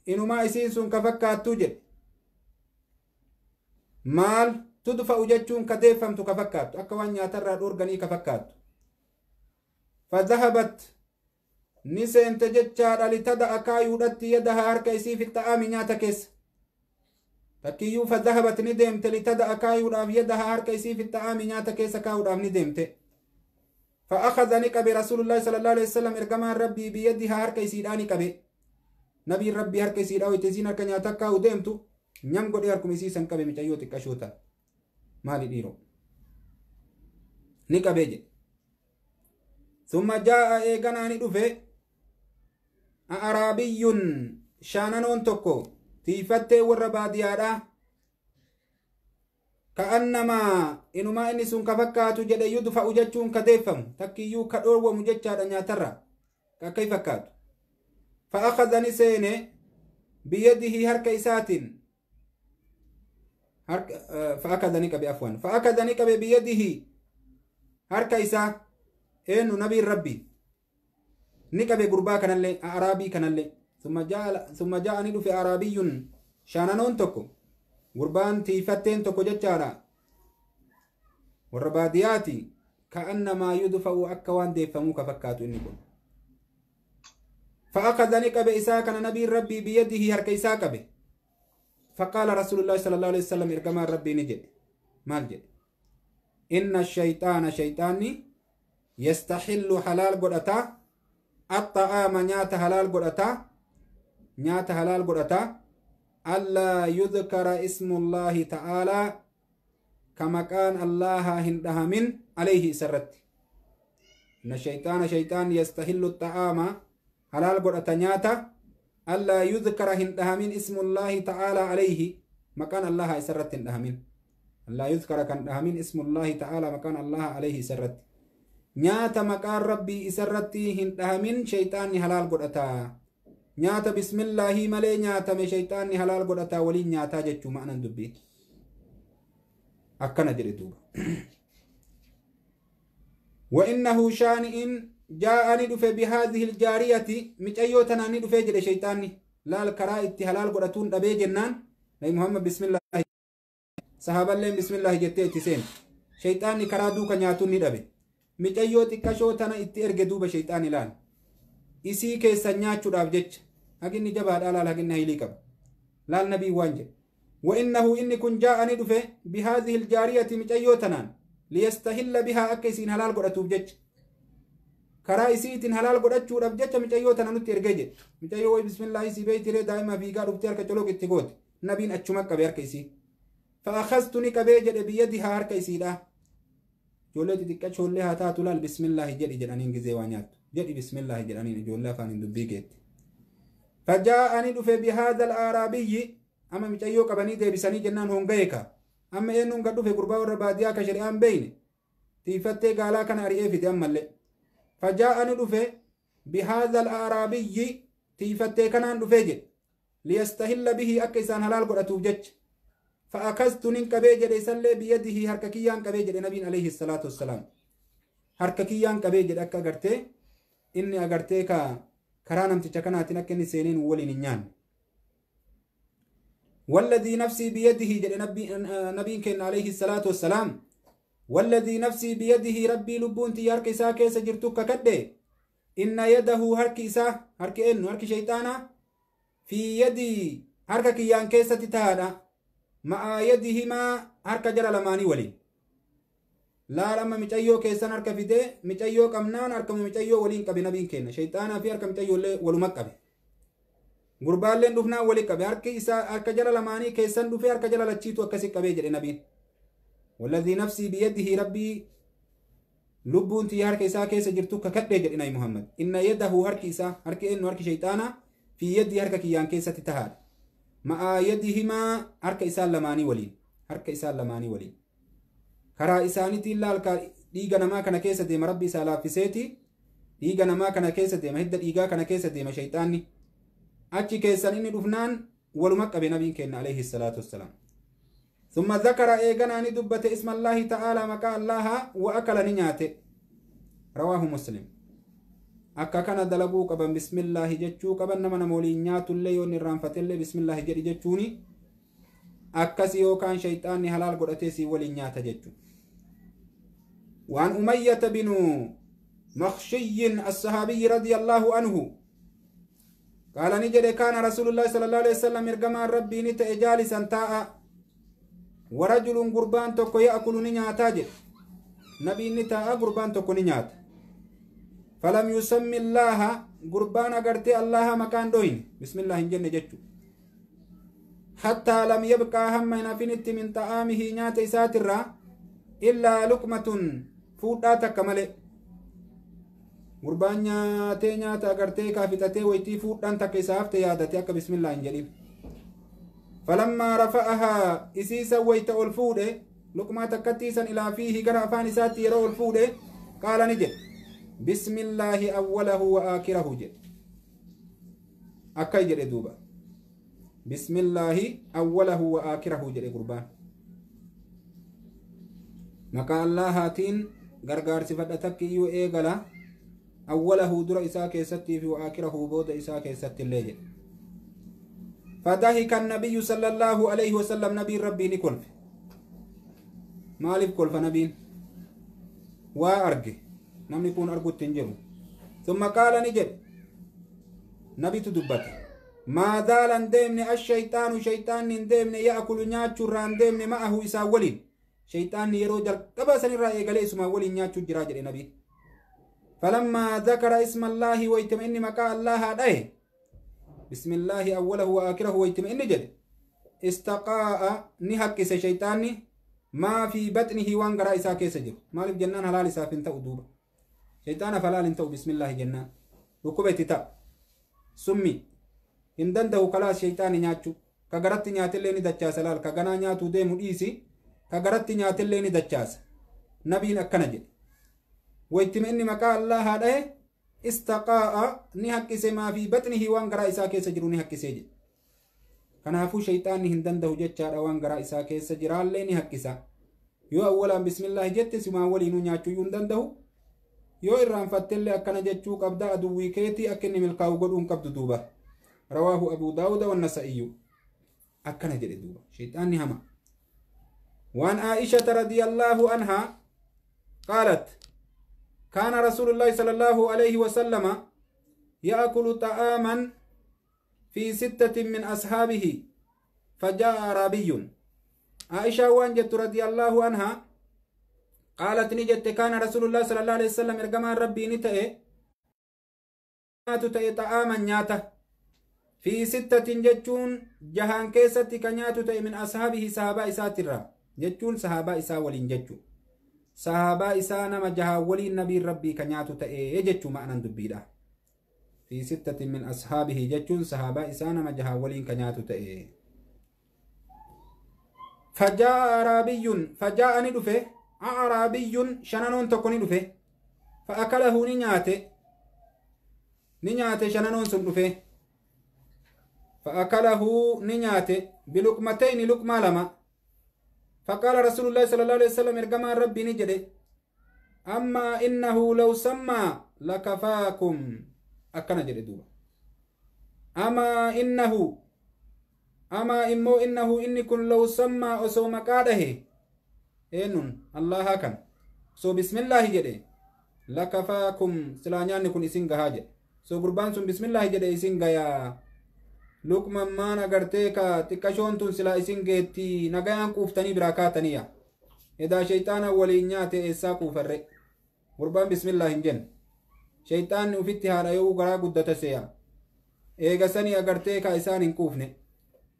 إنما إسيسون كفكات توجد مال tudfa'u jechuun kateeffamtu ka fakkaattu akka waan nyaatarraa dhoorganii فذهبت نسينت جتشار لتدع ودت يدها هرك يسيف الطعام نياتكس تكيو فذهبت ندمت لتدع كايودا يدها هرك يسيف الطعام نياتكس كاودا ندمت فأخذ نك برسول الله صلى الله عليه وسلم إرقما ربي بيدها هرك داني نقب نبي ربي هرك يسيدا ويتزين هرك نياتكا ودمتو نيام قد هركم يسيسا نقب متعيوتك أشوتا مالي ديرو نقب يجي ثم جاء إيغاناني دفه أعرابي شاننون تكو تيفتي ورباديادا كأنما إنما إني سن كفكاتو جدا يدفع جتشون كديفم يو كدور ومجتشا دنيا ترى كيف كاتو فأخذني سيني بيده هر إسات هرك فأخذني كبي عفوا فأخذني بيده هر كيسات eenyu nabiin rabbi ni qabe gurbaa kanallee araabii kanallee summa ja'a ni dhufe araabiyyuun shaananoon tokko gurbaan tiifatteen tokko jechaadha warra baadiyyaati ka'annamaa yudfa'u akka waan deeffamuu ka fakkaatu inni kun فأخذ نقب إساء كان نبي ربي بيده هرك إساء قبه فقال رسول الله صلى الله عليه وسلم إرقما ربي نجد مال جد إن الشيطان شيطاني يستحل حلال godhata الطعام نيات حلال قرأتا نيات حلال قرأتا ألا يذكر اسم الله تعالى كما كان الله هندها من عليه سرت إن الشيطان شيطان يستحل الطعام حلال قرأتا نيات ألا يذكر هندها من اسم الله تعالى عليه مكان الله سرت هندها من ألا يذكر كان من اسم الله تعالى مكان الله عليه سرت nyaata maqaan rabbii isarratti hin dhahamin shayxaanni halaal godhata nyaata bismillaahii malee nyaatame shayxaanni halaal godhata waliin nyaataa jechuu ma'anan dubbii akkana jedhe duuba وإنه شانئ جاءني دفه بهذه الجارية مجأيو تناني دفه جده شيطاني لا الكراء اتهلال قرأتون دبي جنان نبي محمد بسم الله صحابة بسم الله جتة اتسين شيطاني كرا دوك نياتون ندبي micayyoo كشو tana itti erge duuba shayxaan ilaal isii keessan nyaachuudhaaf jecha haginni jabaadhaa laal haginni haylii نهيلي laal nabii waan وانج وإنه إن كن جاءني دفه بهذه الجارية مجيو تنان ليستهل بها أكيسين هلال قد جج كرا إسيت هلال قد أتشور أبجج مجيو تنان جج مجيو بسم الله سيبي ري دائما في قار أبتير كتلوك قوت نبين أتشمك بير كيسي فأخذتني كبيجد بيدها هر كيسي ijoollee xixiqqaa ijoollee haa taatu laal bismillaahi jedhi jedhaniin gizee waa nyaattu jedhi bismillaahi jedhaniin ijoollee afaan hin dubbii geetti. Fajjaa'anii dhufe bihaadal aaraabiyyi amma micayyoo qabanii deebisanii jennaan hongayeeka amma eenyuun gad dhufe gurbaa warra baadiyyaa akka shari'aan beeyne xiifattee gaalaa kana ari'ee fide ammallee. Fajjaa'anii dhufe bihaadal aaraabiyyi xiifattee kanaan dhufe jedhe liyastahilla bihii akka isaan halaal godhatuuf jecha. فأخذت ننكبه جده سلي بيده هرككيان كبه جده نبي عليه الصلاة والسلام هرككيان كبه جده أكا قرته إني أقرته كا كرا نمتش كناتين أكني سينين ولين نيان والذي نفسي بيده جده نبي, نبي كن عليه الصلاة والسلام والذي نفسي بيده ربي لبونتي هرك إسا كيس جرتك كده إن يده هرك إسا هرك إنو هرك شيطانا في يدي هرك كيان كيسة تتهادا ma'a yadihimaa harka jara lamaanii waliin laalama micayyoo keessan harka fide micayyoo qabnaan harkama micayyoo waliin qabe nabiin kenna shayxaanaa fi harka micayyoollee waluma qabe gurbaalleen dhufnaan wali qabe harki isaa harka jara lamaanii keessan dhufe harka jara lachiitu akkasi qabee jedhe nabiin walladii nafsii biyyaddihi rabbii lubbuun tiyya harka isaa keessa jirtu kakadhee jedhe nabi muhammad inna yadahu harki isaa harki ennu harki shayxaanaa fi yaddii harka kiyyaan keessatti tahaadha ma'a yadihimaa harka isaan lamaanii waliin harka isaan lamaanii waliin karaa isaaniitiin laalka dhiiga namaa kana keessa deema rabbi isaa laaffiseeti dhiiga namaa kana keessa deema hidda dhiigaa kana keessa deema shayxaanni achi keessan inni dhufnaan waluma qabe nabiin kenna alayhi salaatu wassalaam ثم ذكر إيجانا دبت اسم الله تعالى مكا الله وأكل نياته رواه مسلم akka kana dalaguu qaban bismillaahi jechuu qaban nama nama waliin nyaatullee yoon irraanfatellee bismillaahi jedhi jechuuni akkasi yookaan shayxaanni halaal godhatee siin waliin nyaata jechu waan umayyata binu مخشي الصحابي رضي الله عنه قال نجد كان رسول الله صلى الله عليه وسلم يرجم ربي نتا جالسا تاء ورجل قربان تكو يأكل نياتا نبي نتا قربان تكو نياتا فلم يسم الله قربان أقرتي الله مكان دوين بسم الله إن جنة جتشو حتى لم يبقى هم نفنت من طعامه نات ساتر إلا لقمة فوداتك ملئ gurbaan nyaatee nyaata agartee kaafitatee wayitii fuudhan takka isaa hafte yaadatee akka bismillaa hin jedhiif falammaa rafa'ahaa isiisan wayita ol fuudhe luqmaa takkattiisan ilaa fiihi gara afaan isaatti yeroo ol fuudhe qaala ni jedhe بسم الله أوله وآخره جد أكاي جد دوبا بسم الله أوله وآخره جد قربان مكا الله هاتين غرغار صفات يو إيغلا أوله در إساء كيستي في وآخره بود إساء كيستي اللي جد فضحك النبي صلى الله عليه وسلم نبي ربي نكلف مالف كلف نبي وأرجي namni kun arguutti hin jiru summa qaala ni jedhe nabitu dubbate maa zaala hin deemne ashayxaanu shayxaanni hin deemne ya'kulu nyaachuurraa hin deemne ma'ahu isaa waliin shayxaanni yeroo jalqaba sanirraa eegalee isumaan waliin nyaachuu jira jedhe nabiin فلما ذكر اسم الله ويتمئن مكا الله داي بسم الله أوله وآخره ويتمئن جد استقاء نهك شيطاني ما في بطنه وانقرا إسا كيسجر مالف جنان هلال إسا فنتا أدوبا شيطان فلال انتو بسم الله جنة ركوبة تتا سمي إن دنده كلا شيطان نياتشو كغرت نيات اللي ندجاس لال كغنا نياتو ديمو إيسي كغرت نيات اللي ندجاس نبيين أكنا جد ويتمني مكا الله هذا استقاء نحق ما في بطنه وان غرا إسا كيس جرو نحق سيجد كنافو شيطان هندن دهو جتشار وان غرا إسا كيس جرال لين حق إسا يو أولا بسم الله جت سما أولي نو نياتو يندن دهو يو إران فتلي أكنا جتشوك أبدا أدوي كيتي أكني ملقاو قدون كبد دوبة رواه أبو داود والنسائي أكنا جد دوبة شيطان نهما وان آئشة رضي الله عنها قالت كان رسول الله صلى الله عليه وسلم يأكل طعاما في ستة من أصحابه فجاء عربي عائشة وانجت رضي الله عنها qaalatni jette kaana rasuulullah sallallahu alaihi wasallam ergamaan rabbii ni ta'e nyaatu nyaata fi sittatin jechuun jahaan keessatti kan nyaatu ta'e min ashaabihi sahabaa isaatirra jechuun sahaabaa isaa waliin jechu Sahaabaa isaa nama jahaan waliin nabiin rabbii ka nyaatu ta'e jechuu ma'anan dubbiidha fi sittatin min ashaabihi jechuun sahaabaa isaa nama jahaan waliin kan nyaatu Faja'a فجاء أعرابي فجاء dhufee? عربي شنانون تكوني دفه فأكله نياته نياته شنانون سن دفه فأكله نياته بلقمتين لقمة لما فقال رسول الله صلى الله عليه وسلم ارقما ربي نجده أما إنه لو سمى لكفاكم أكنا جده دوبا أما إنه أما إمو إنه إنكم لو سمى أسو مقاده eenyuun allaha kan so bismillaahi jedhe lakafaakum silaa nyaanni kun isin gahaa jedhe so gurbaan sun bismillaahi jedhe isin gayaa luqman maan agartee ka xiqqashoon tun silaa isin geetti nagayaan quuftanii biraa kaataniya edaa sheyxaana waliin nyaate eessaa quufarre gurbaan bismillaa hin jenne sheyxaanni ufitti haadha yoo garaa guddata seeya eegasanii agartee ka isaan hin quufne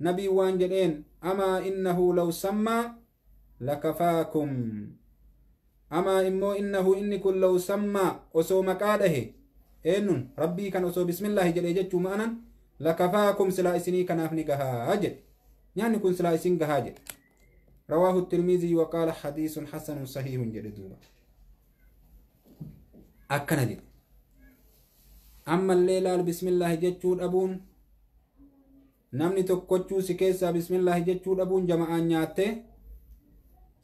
nabiin waan jedheen amaa innahu law sammaa لكفاكم أما إمو إنه إني كل لو سمى أسو مقاده إنن ربي كان أسو بسم الله جل يجتشو مأنا لكفاكم سلائسني إسني كناف نقها جد يعني كن سلائسين إسن قها رواه الترمذي وقال حديث حسن صحيح جل دوبا أكنا جد أما الليلة بسم الله جتشو أبون نمني namni tokkochuu si keessaa bismillaahi jechuu أبون jama'aan nyaattee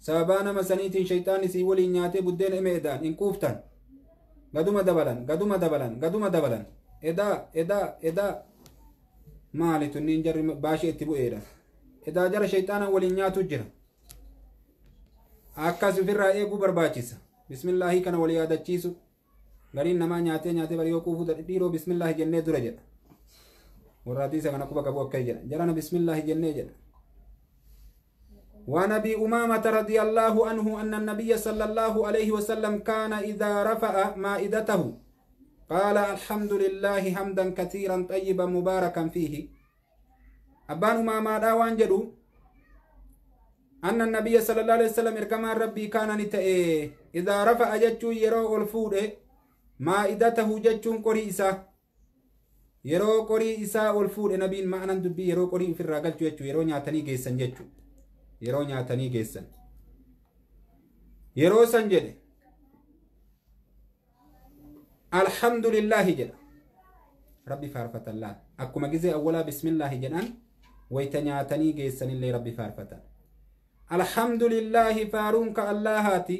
sababaa nama saniitiin shayxaan isii waliin nyaatee buddeena ime edaan hin quuftan gaduma dabalan gaduma dabalan gaduma dabalan edaa edaa edaa maali tunniin jarri baashee itti bu'eedha edaa jara shayxaanan waliin nyaatu jira akkas ofirraa eeguu barbaachisa bismillaahii kana wal yaadachiisu gariin namaa nyaatee nyaatee bari yoo quufu dhidhiiroo bismillaahi jennee dura jedha warra hadiisa kana quba qabu akkas jedha jarana bismillaahi jennee jedha وعن ابي امامه رضي الله عنه ان النبي صلى الله عليه وسلم كان اذا رفع مائدته قال الحمد لله حمدا كثيرا طيبا مباركا فيه ابان امامه دا وانجدو أن النبي صلى الله عليه وسلم إركما ربي كان نتأه إذا رفع جتشو يرو الفود مائدته جتشو قري يرو yeroo qorii isaa ol fuudhe nabiin ma'anan dubbii yeroo qorii ofirraa galchu jechuu yeroo nyaatanii yeroo nyaatanii geessan yeroo san jedhe alhamdulillaahi jedha rabbi faarfatallaa akkuma gizee awwalaa bismillaahi jedhan wayta nyaatanii geessanillee rabbi faarfatan alhamdulillaahi faaruun ka allaahaati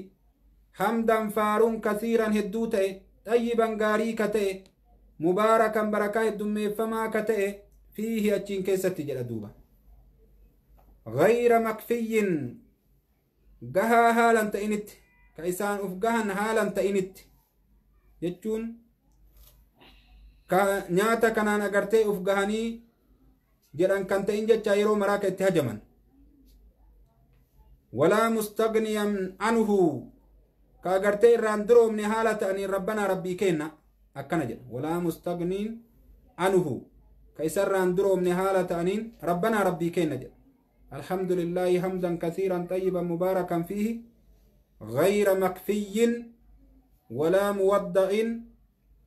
hamdan faaruun kasiiran hedduu ta'e xayyiban gaarii ka ta'e mubaarakan barakaa heddummeeffamaa ka ta'e fiihi achiin keessatti jedha duuba غير مكفي جها هالا تئنت كإسان أفجهن هالا تئنت يجون نياتا كنان أجرتي أفجهني جران كان تئن جتايرو مراك تهجما ولا مستغنيا عنه راندرو من نهالة أن ربنا ربي كينا أكنا جل ولا مستغنين عنه راندرو من نهالة أن ربنا ربي كينا جل الحمد لله حمدا كثيرا طيبا مباركا فيه غير مكفي ولا مودع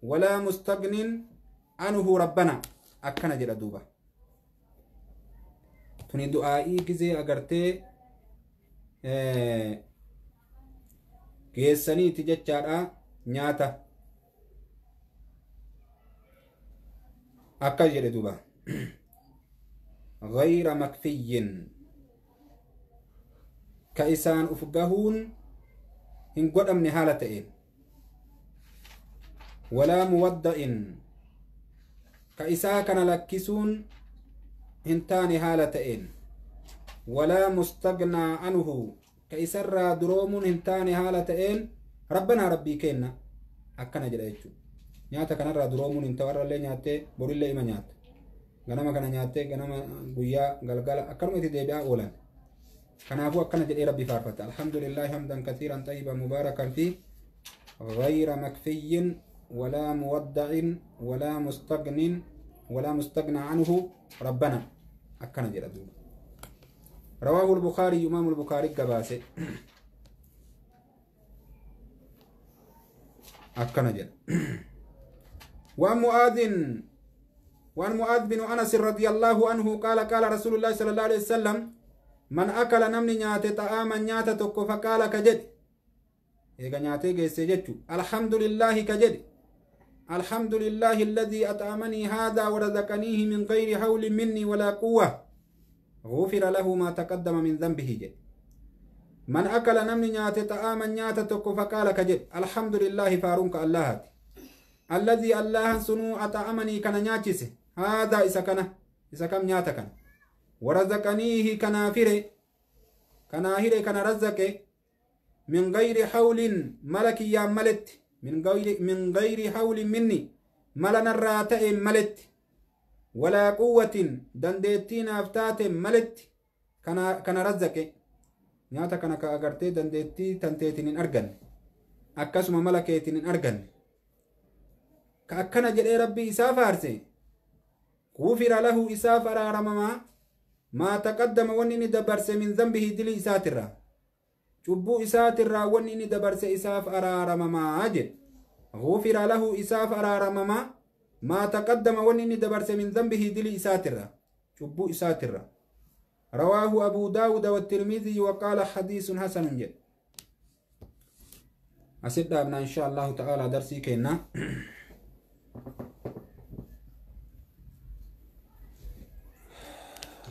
ولا مستغن عنه ربنا أكنا جرى دوبا تني دعائي كزي أغرتي geessanii itti jechaadha نياتا akkas jedhe دوبا غير مكفي ka isaan uf gahuun hin godhamne haala ta'een walaa muwadda'in ka isaa kana lakkisuun hin taane haala ta'een walaa mustagnaa anhu ka isarraa duroomuun hin taane haala ta'een rabbanaa rabbii kenna akkana jedha jechuudha nyaata kanarraa duroomuun hin ta'arrallee nyaattee borillee ima nyaata ganama kana nyaattee ganama guyyaa galgala akkanuma itti deebi'aa oolan كنافو أكنا جدي ربي فارفت الحمد لله حمدا كثيرا طيبا مباركا فيه غير مكفي ولا مودع ولا مستغن ولا مستغنى عنه ربنا أكنا جرى رواه البخاري يمام البخاري قباسي أكنا جرى وأن مؤاذ وأن مؤاذ بن أنس رضي الله عنه قال قال رسول الله صلى الله عليه وسلم من أكل نمني نعتي طعاما نعتي تكو فقال كجد إيغا نعتي جيسي الحمد لله كجد الحمد لله الذي أطعمني هذا ورزقنيه من غير حول مني ولا قوة غفر له ما تقدم من ذنبه جد من أكل نمني نعتي طعاما نعتي تكو فقال كجد الحمد لله فارونك الله الذي الله سنو أطعمني كان نعتيسي هذا إسكنا إسكم نعتكنا ورزقنيه كنافره كناهره كنا رزقه من غير حول ملك يا ملت من غير من غير حول مني ملنا الراتئ ملت ولا قوة دندتين أفتات ملت كنا كنا رزقه نياتا كنا كأغرتي دندتي تنتيتين أرجن أكسم ملكيتين أرجن كأكنا جل ربي إسافارسي غفر له إساف أرارمما ما تقدم ونني دبرس من ذنبه دلي إساترا cubbuu isaatirraa ونني inni dabarse isaaf araaramamaa jedhe غفر له إساف أرارمما ما تقدم ونني دبرس من ذنبه دلي ساترا جبو إساترا رواه أبو داود والترمذي وقال حديث حسن جد أسد أبنا إن شاء الله تعالى درسي كينا